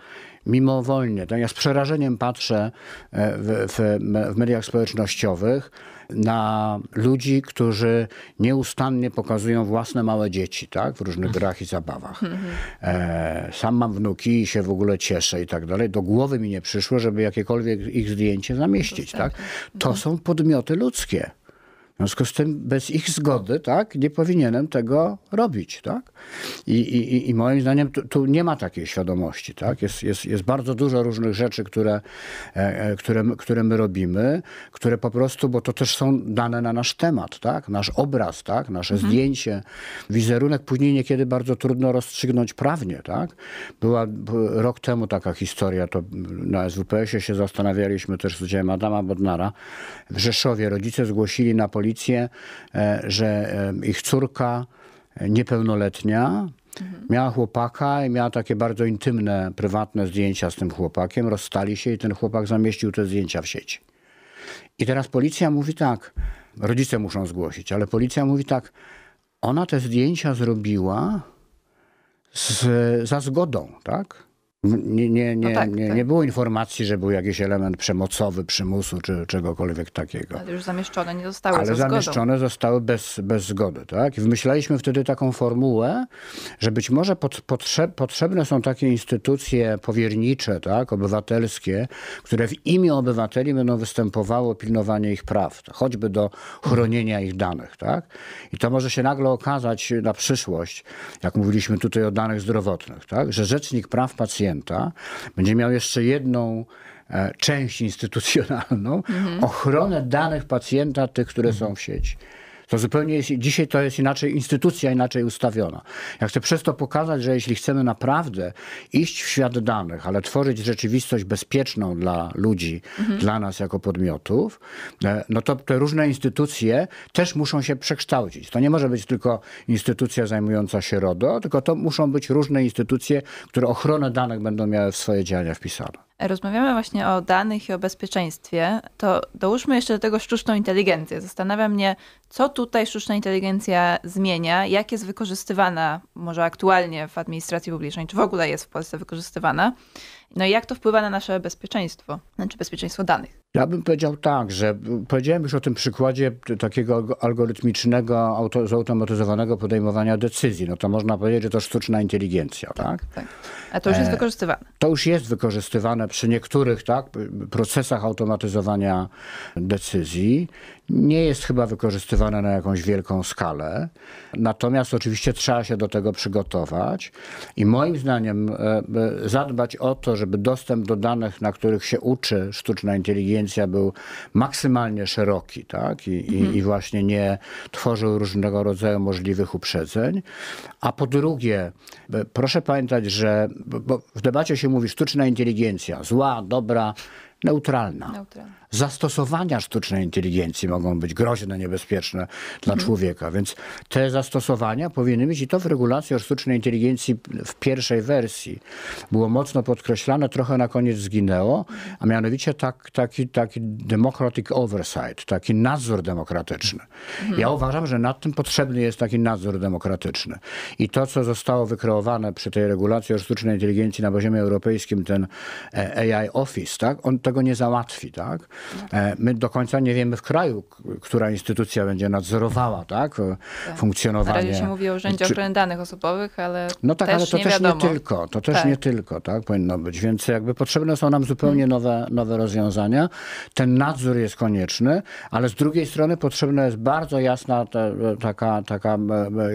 mimowolnie, to ja z przerażeniem patrzę e, w, w, w mediach społecznościowych na ludzi, którzy nieustannie pokazują własne małe dzieci, tak, w różnych mhm. grach i zabawach. Mhm. E, sam mam wnuki i się w ogóle cieszę i tak dalej. Do głowy mi nie przyszło, żeby jakiekolwiek ich zdjęcie zamieścić, tak. To są podmioty ludzkie. W związku z tym bez ich zgody tak, nie powinienem tego robić. Tak? I, i, i moim zdaniem tu, tu, nie ma takiej świadomości. Tak? Jest, jest, jest bardzo dużo różnych rzeczy, które, e, e, które, które my robimy, które po prostu, bo to też są dane na nasz temat, tak? nasz obraz, tak? nasze mhm. zdjęcie, wizerunek. Później niekiedy bardzo trudno rozstrzygnąć prawnie. Tak? Była rok temu taka historia, to na SWPS-ie się zastanawialiśmy też z udziałem Adama Bodnara. W Rzeszowie rodzice zgłosili na policję policję, e, że e, ich córka e, niepełnoletnia mhm. Miała chłopaka i miała takie bardzo intymne, prywatne zdjęcia z tym chłopakiem. Rozstali się i ten chłopak zamieścił te zdjęcia w sieci. I teraz policja mówi tak, rodzice muszą zgłosić, ale policja mówi tak, ona te zdjęcia zrobiła z, za zgodą, tak? Nie, nie, nie, no tak, nie, tak. nie było informacji, że był jakiś element przemocowy, przymusu czy czegokolwiek takiego. Ale już zamieszczone nie zostały Ale zamieszczone zostały bez, bez zgody. Tak? I wymyślaliśmy wtedy taką formułę, że być może pod, potrzebne są takie instytucje powiernicze, tak? obywatelskie, które w imię obywateli będą występowało pilnowanie ich praw, choćby do chronienia ich danych. Tak? I to może się nagle okazać na przyszłość, jak mówiliśmy tutaj o danych zdrowotnych, tak? że rzecznik praw pacjentów, klienta, będzie miał jeszcze jedną e, część instytucjonalną, mhm. ochronę danych pacjenta, tych, które są w sieci. To no zupełnie jest, dzisiaj to jest inaczej instytucja, inaczej ustawiona. Ja chcę przez to pokazać, że jeśli chcemy naprawdę iść w świat danych, ale tworzyć rzeczywistość bezpieczną dla ludzi, mhm. dla nas jako podmiotów, e, no to te różne instytucje też muszą się przekształcić. To nie może być tylko instytucja zajmująca się RODO, tylko to muszą być różne instytucje, które ochronę danych będą miały w swoje działania wpisane rozmawiamy właśnie o danych i o bezpieczeństwie, to dołóżmy jeszcze do tego sztuczną inteligencję. Zastanawia mnie, co tutaj sztuczna inteligencja zmienia, jak jest wykorzystywana może aktualnie w administracji publicznej, czy w ogóle jest w Polsce wykorzystywana, no i jak to wpływa na nasze bezpieczeństwo, znaczy bezpieczeństwo danych. Ja bym powiedział tak, że powiedziałem już o tym przykładzie takiego algorytmicznego, auto, zautomatyzowanego podejmowania decyzji. No to można powiedzieć, że to sztuczna inteligencja, tak? tak. tak. A to już jest e, wykorzystywane. To już jest wykorzystywane przy niektórych tak, procesach automatyzowania decyzji nie jest chyba wykorzystywane na jakąś wielką skalę. Natomiast oczywiście trzeba się do tego przygotować i moim zdaniem e, e, zadbać o to, żeby dostęp do danych, na których się uczy sztuczna inteligencja, był maksymalnie szeroki tak? I, mhm. i, i właśnie nie tworzył różnego rodzaju możliwych uprzedzeń. A po drugie, e, proszę pamiętać, że w debacie się mówi sztuczna inteligencja, zła, dobra neutralna. Zastosowania sztucznej inteligencji mogą być groźne, niebezpieczne dla mhm. człowieka, więc te zastosowania powinny być i to w regulacji o sztucznej inteligencji w pierwszej wersji było mocno podkreślane, trochę na koniec zginęło, mhm. a mianowicie tak, taki, taki democratic oversight, taki nadzór demokratyczny. Mhm. Ja uważam, że nad tym potrzebny jest taki nadzór demokratyczny. I to, co zostało wykreowane przy tej regulacji o sztucznej inteligencji na poziomie europejskim, ten e, AI Office, tak, on tego nie załatwi. Tak? E, my do końca nie wiemy w kraju, która instytucja będzie nadzorowała tak? E, tak. funkcjonowanie. Na razie się mówi o Urzędzie Ochrony Danych Osobowych, ale No tak, też ale to nie też wiadomo. nie tylko. To też tak. nie tylko tak? powinno być. Więc jakby potrzebne są nam zupełnie hmm. nowe, nowe rozwiązania. Ten nadzór jest konieczny, ale z drugiej strony potrzebna jest bardzo jasna ta, taka, taka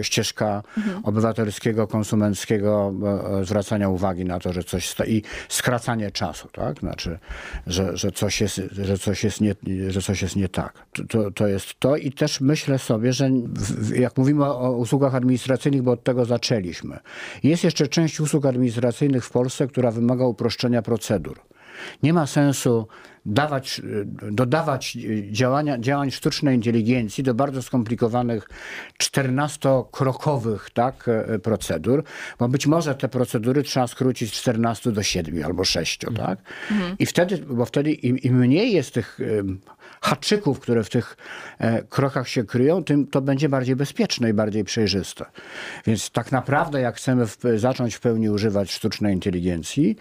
ścieżka mhm. obywatelskiego, konsumenckiego e, zwracania uwagi na to, że coś i skracanie czasu, tak? Znaczy że, że, coś, jest, że, coś, jest nie, że coś jest nie tak. To, to jest to i też myślę sobie, że w, jak mówimy o usługach administracyjnych, bo od tego zaczęliśmy, jest jeszcze część usług administracyjnych w Polsce, która wymaga uproszczenia procedur. Nie ma sensu dawać, y, dodawać y, działania, działań sztucznej inteligencji do bardzo skomplikowanych 14-krokowych tak, e, procedur, bo być może te procedury trzeba skrócić z 14 do 7 albo 6, mhm. tak? Mhm. I wtedy, bo wtedy im, im mniej jest tych haczyków, które w tych e, krokach się kryją, tym to będzie bardziej bezpieczne i bardziej przejrzyste. Więc tak naprawdę, jak chcemy w, zacząć w pełni używać sztucznej inteligencji,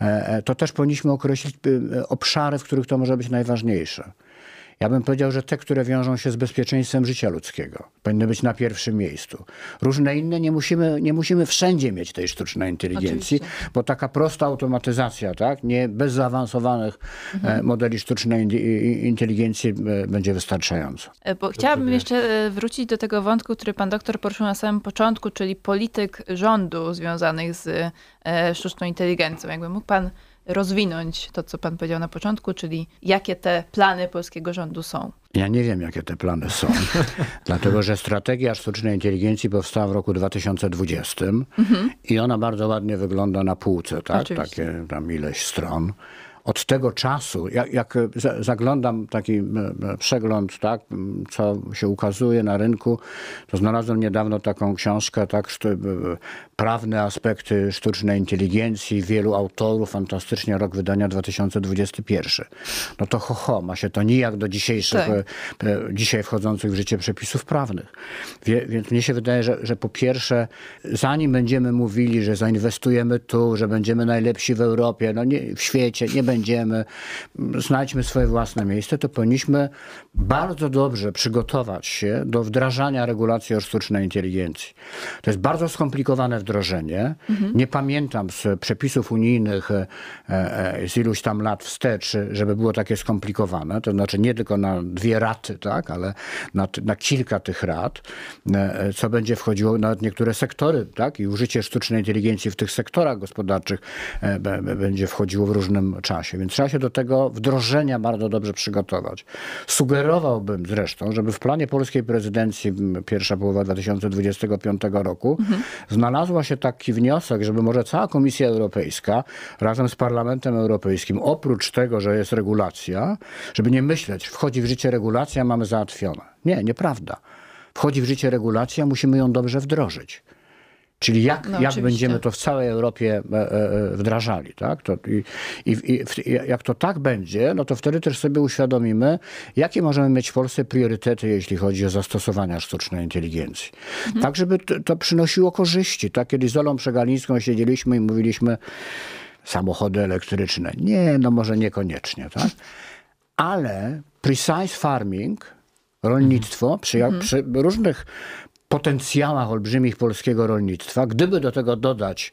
e, e, to też powinniśmy określić obszary, w których to może być najważniejsze. Ja bym powiedział, że te, które wiążą się z bezpieczeństwem życia ludzkiego, powinny być na pierwszym miejscu. Różne inne nie musimy, nie musimy wszędzie mieć tej sztucznej inteligencji, Oczywiście. bo taka prosta automatyzacja, tak, nie bez zaawansowanych e, mhm. modeli sztucznej inteligencji e, będzie wystarczająca. E, bo chciałabym jeszcze wrócić do tego wątku, który pan doktor poruszył na samym początku, czyli polityk rządu związanych z sztuczną inteligencją. Jakby mógł pan rozwinąć to, co pan powiedział na początku, czyli jakie te plany polskiego rządu są. Ja nie wiem, jakie te plany są, dlatego że strategia sztucznej inteligencji powstała w roku 2020 mhm. i ona bardzo ładnie wygląda na półce, tak? Takie tam ileś stron od tego czasu, jak, jak, e, zaglądam taki przegląd, tak, co się ukazuje na rynku, to znalazłem niedawno taką książkę, tak, prawne aspekty sztucznej inteligencji wielu autorów, fantastycznie rok wydania 2021. No to ho, ho ma się to nijak do dzisiejszych, tak. E, e, dzisiaj wchodzących w życie przepisów prawnych. Wie, więc mnie się wydaje, że, że po pierwsze, zanim będziemy mówili, że zainwestujemy tu, że będziemy najlepsi w Europie, no nie, w świecie, nie będziemy, znajdźmy swoje własne miejsce, to powinniśmy bardzo dobrze przygotować się do wdrażania regulacji o sztucznej inteligencji. To jest bardzo skomplikowane wdrożenie. Mhm. Nie pamiętam z przepisów unijnych e, e, z iluś tam lat wstecz, żeby było takie skomplikowane. To znaczy nie tylko na dwie raty, tak, ale na, na kilka tych rat, e, co będzie wchodziło nawet niektóre sektory, tak, i użycie sztucznej inteligencji w tych sektorach gospodarczych będzie wchodziło w różnym czasie. Więc trzeba się do tego wdrożenia bardzo dobrze przygotować. Sugerowałbym zresztą, żeby w planie polskiej prezydencji pierwsza połowa 2025 roku mhm. znalazło Znalazła się taki wniosek, żeby może cała Komisja Europejska razem z Parlamentem Europejskim, oprócz tego, że jest regulacja, żeby nie myśleć, wchodzi w życie regulacja, mamy załatwione. Nie, nieprawda. Wchodzi w życie regulacja, musimy ją dobrze wdrożyć. Czyli jak, no, jak będziemy to w całej Europie e, e, e, wdrażali. Tak? To, i, i, i, jak to tak będzie, no to wtedy też sobie uświadomimy, jakie możemy mieć w Polsce priorytety, jeśli chodzi o zastosowania sztucznej inteligencji. Mhm. Tak, żeby to, to, przynosiło korzyści. Tak? Kiedy z Olą Przegalińską siedzieliśmy i mówiliśmy samochody elektryczne. Nie, no może niekoniecznie. Tak? Ale precise farming, rolnictwo, mhm. przy, mhm. przy różnych potencjałach olbrzymich polskiego rolnictwa, gdyby do tego dodać,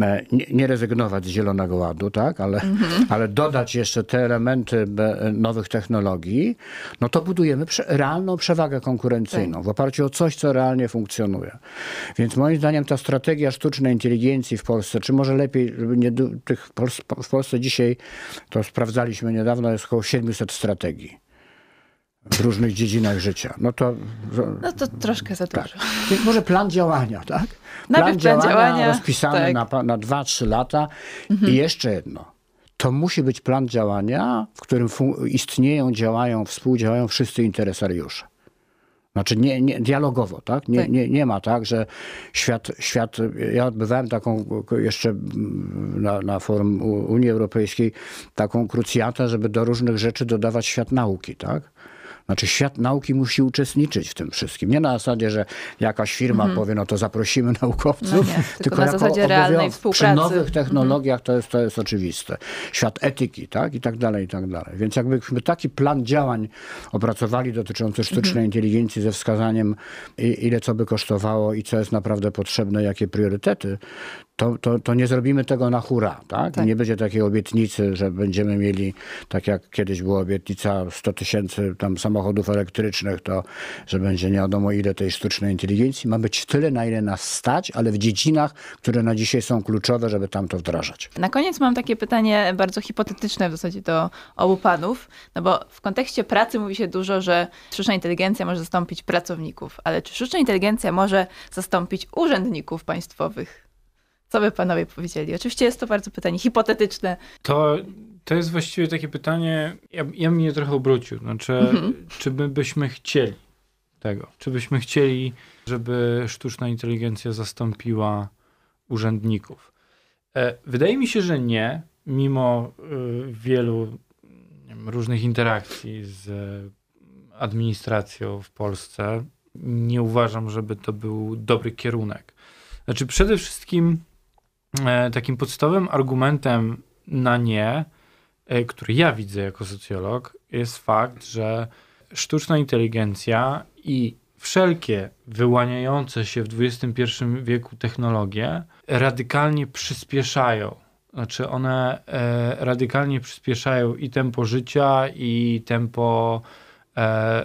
e, nie, nie rezygnować z Zielonego Ładu, tak, ale, mm -hmm. ale dodać jeszcze te elementy nowych technologii, no to budujemy prze realną przewagę konkurencyjną tak. w oparciu o coś, co realnie funkcjonuje. Więc moim zdaniem ta strategia sztucznej inteligencji w Polsce, czy może lepiej, nie, tych w Polsce dzisiaj, to sprawdzaliśmy niedawno, jest około 700 strategii w różnych dziedzinach życia. No to, no to troszkę za tak. dużo. Więc może plan działania, tak? Plan, Najpierw działania, plan działania rozpisany tak. na, na 2-3 lata mhm. i jeszcze jedno. To musi być plan działania, w którym istnieją, działają, współdziałają wszyscy interesariusze. Znaczy nie, nie, dialogowo, tak? Nie, tak. nie, nie ma tak, że świat, świat... Ja odbywałem taką jeszcze na, na forum Unii Europejskiej taką krucjatę, żeby do różnych rzeczy dodawać świat nauki, tak? Znaczy świat nauki musi uczestniczyć w tym wszystkim. Nie na zasadzie, że jakaś firma mm -hmm. powie, no to zaprosimy naukowców, no nie, tylko, tylko na zasadzie realnej współpracy. Przy nowych mhm. technologiach mm -hmm. to, jest, to jest oczywiste. Świat etyki, tak? I tak dalej, i tak dalej. Więc jakbyśmy taki plan działań opracowali dotyczący sztucznej mm -hmm. inteligencji ze wskazaniem, ile co by kosztowało i co jest naprawdę potrzebne, jakie priorytety, to, to, to nie zrobimy tego na hura, tak? tak? Nie będzie takiej obietnicy, że będziemy mieli, tak jak kiedyś była obietnica 100 tysięcy tam samochodów elektrycznych, to że będzie nie wiadomo ile tej sztucznej inteligencji. Ma być tyle, na ile nas stać, ale w dziedzinach, które na dzisiaj są kluczowe, żeby tam to wdrażać. Na koniec mam takie pytanie bardzo hipotetyczne w zasadzie do obu panów, no bo w kontekście pracy mówi się dużo, że sztuczna inteligencja może zastąpić pracowników, ale czy sztuczna inteligencja może zastąpić urzędników państwowych? Co by panowie powiedzieli? Oczywiście jest to bardzo pytanie hipotetyczne. To, to jest właściwie takie pytanie, ja, ja mnie trochę obrócił. Znaczy, mhm. czy my byśmy chcieli tego? Czy byśmy chcieli, żeby sztuczna inteligencja zastąpiła urzędników? E, wydaje mi się, że nie, mimo e, wielu wiem, różnych interakcji z administracją w Polsce. Nie uważam, żeby to był dobry kierunek. Znaczy, przede wszystkim E, takim podstawowym argumentem na nie, e, który ja widzę jako socjolog, jest fakt, że sztuczna inteligencja i wszelkie wyłaniające się w XXI wieku technologie radykalnie przyspieszają. Znaczy, one e, radykalnie przyspieszają i tempo życia, i tempo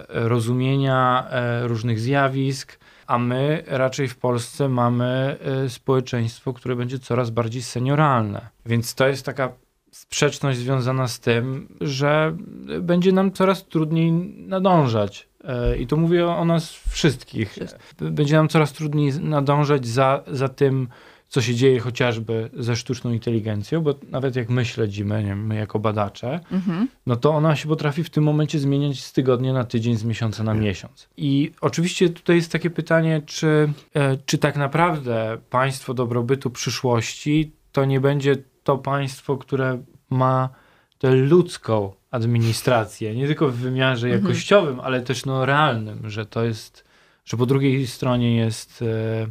rozumienia różnych zjawisk, a my raczej w Polsce mamy y, społeczeństwo, które będzie coraz bardziej senioralne. Więc to jest taka sprzeczność związana z tym, że będzie nam coraz trudniej nadążać. Y, I to mówię o nas wszystkich. Będzie nam coraz trudniej nadążać za, za tym, co się dzieje chociażby ze sztuczną inteligencją, bo nawet jak my śledzimy, nie, my jako badacze, mhm. no to ona się potrafi w tym momencie zmieniać z tygodnia na tydzień, z miesiąca na mhm. miesiąc. I oczywiście tutaj jest takie pytanie, czy, e, czy tak naprawdę państwo dobrobytu przyszłości to nie będzie to państwo, które ma tę ludzką administrację, nie tylko w wymiarze mhm. jakościowym, mhm. ale też no, realnym, że to jest, że po drugiej stronie jest, e,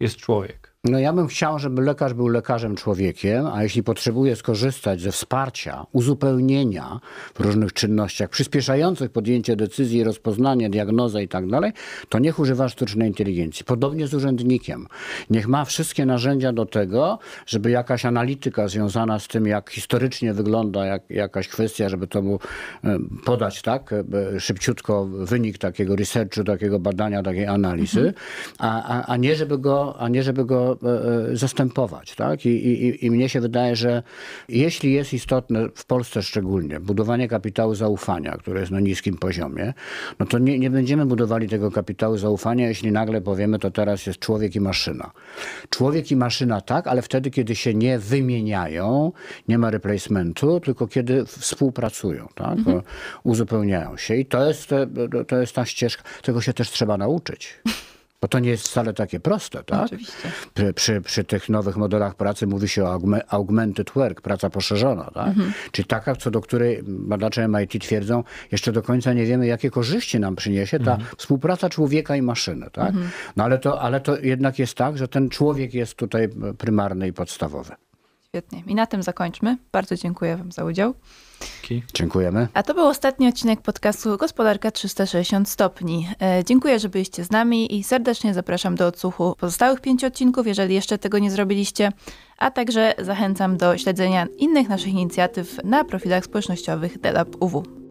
jest człowiek. No ja bym chciał, żeby lekarz był lekarzem człowiekiem, a jeśli potrzebuje skorzystać ze wsparcia, uzupełnienia w różnych czynnościach przyspieszających podjęcie decyzji, rozpoznanie, diagnozę i tak dalej, to niech używa sztucznej inteligencji. Podobnie z urzędnikiem. Niech ma wszystkie narzędzia do tego, żeby jakaś analityka związana z tym, jak historycznie wygląda jak, jakaś kwestia, żeby to mu e, podać tak szybciutko wynik takiego researchu, takiego badania, takiej analizy, mhm. a, a, a nie żeby go, a nie żeby go E, e, zastępować. Tak? I, i, I mnie się wydaje, że jeśli jest istotne, w Polsce szczególnie, budowanie kapitału zaufania, które jest na niskim poziomie, no to nie, nie będziemy budowali tego kapitału zaufania, jeśli nagle powiemy, to teraz jest człowiek i maszyna. Człowiek i maszyna tak, ale wtedy, kiedy się nie wymieniają, nie ma replacementu, tylko kiedy współpracują, tak? Mhm. uzupełniają się. I to jest, e, to jest ta ścieżka. Tego się też trzeba nauczyć. Bo to nie jest wcale takie proste, tak? Oczywiście. Przy, przy, przy tych nowych modelach pracy mówi się o augmented work, praca poszerzona, tak? Mhm. Czyli taka, co do której badacze MIT twierdzą, jeszcze do końca nie wiemy, jakie korzyści nam przyniesie ta mhm. współpraca człowieka i maszyny, tak? Mhm. No ale to, ale to jednak jest tak, że ten człowiek jest tutaj e, prymarny i podstawowy. Świetnie. I na tym zakończmy. Bardzo dziękuję Wam za udział. Dziękujemy. A to był ostatni odcinek podcastu Gospodarka 360 Stopni. E, dziękuję, że byliście z nami i serdecznie zapraszam do odsłuchu pozostałych pięciu odcinków, jeżeli jeszcze tego nie zrobiliście, a także zachęcam do śledzenia innych naszych inicjatyw na profilach społecznościowych DELAP UW.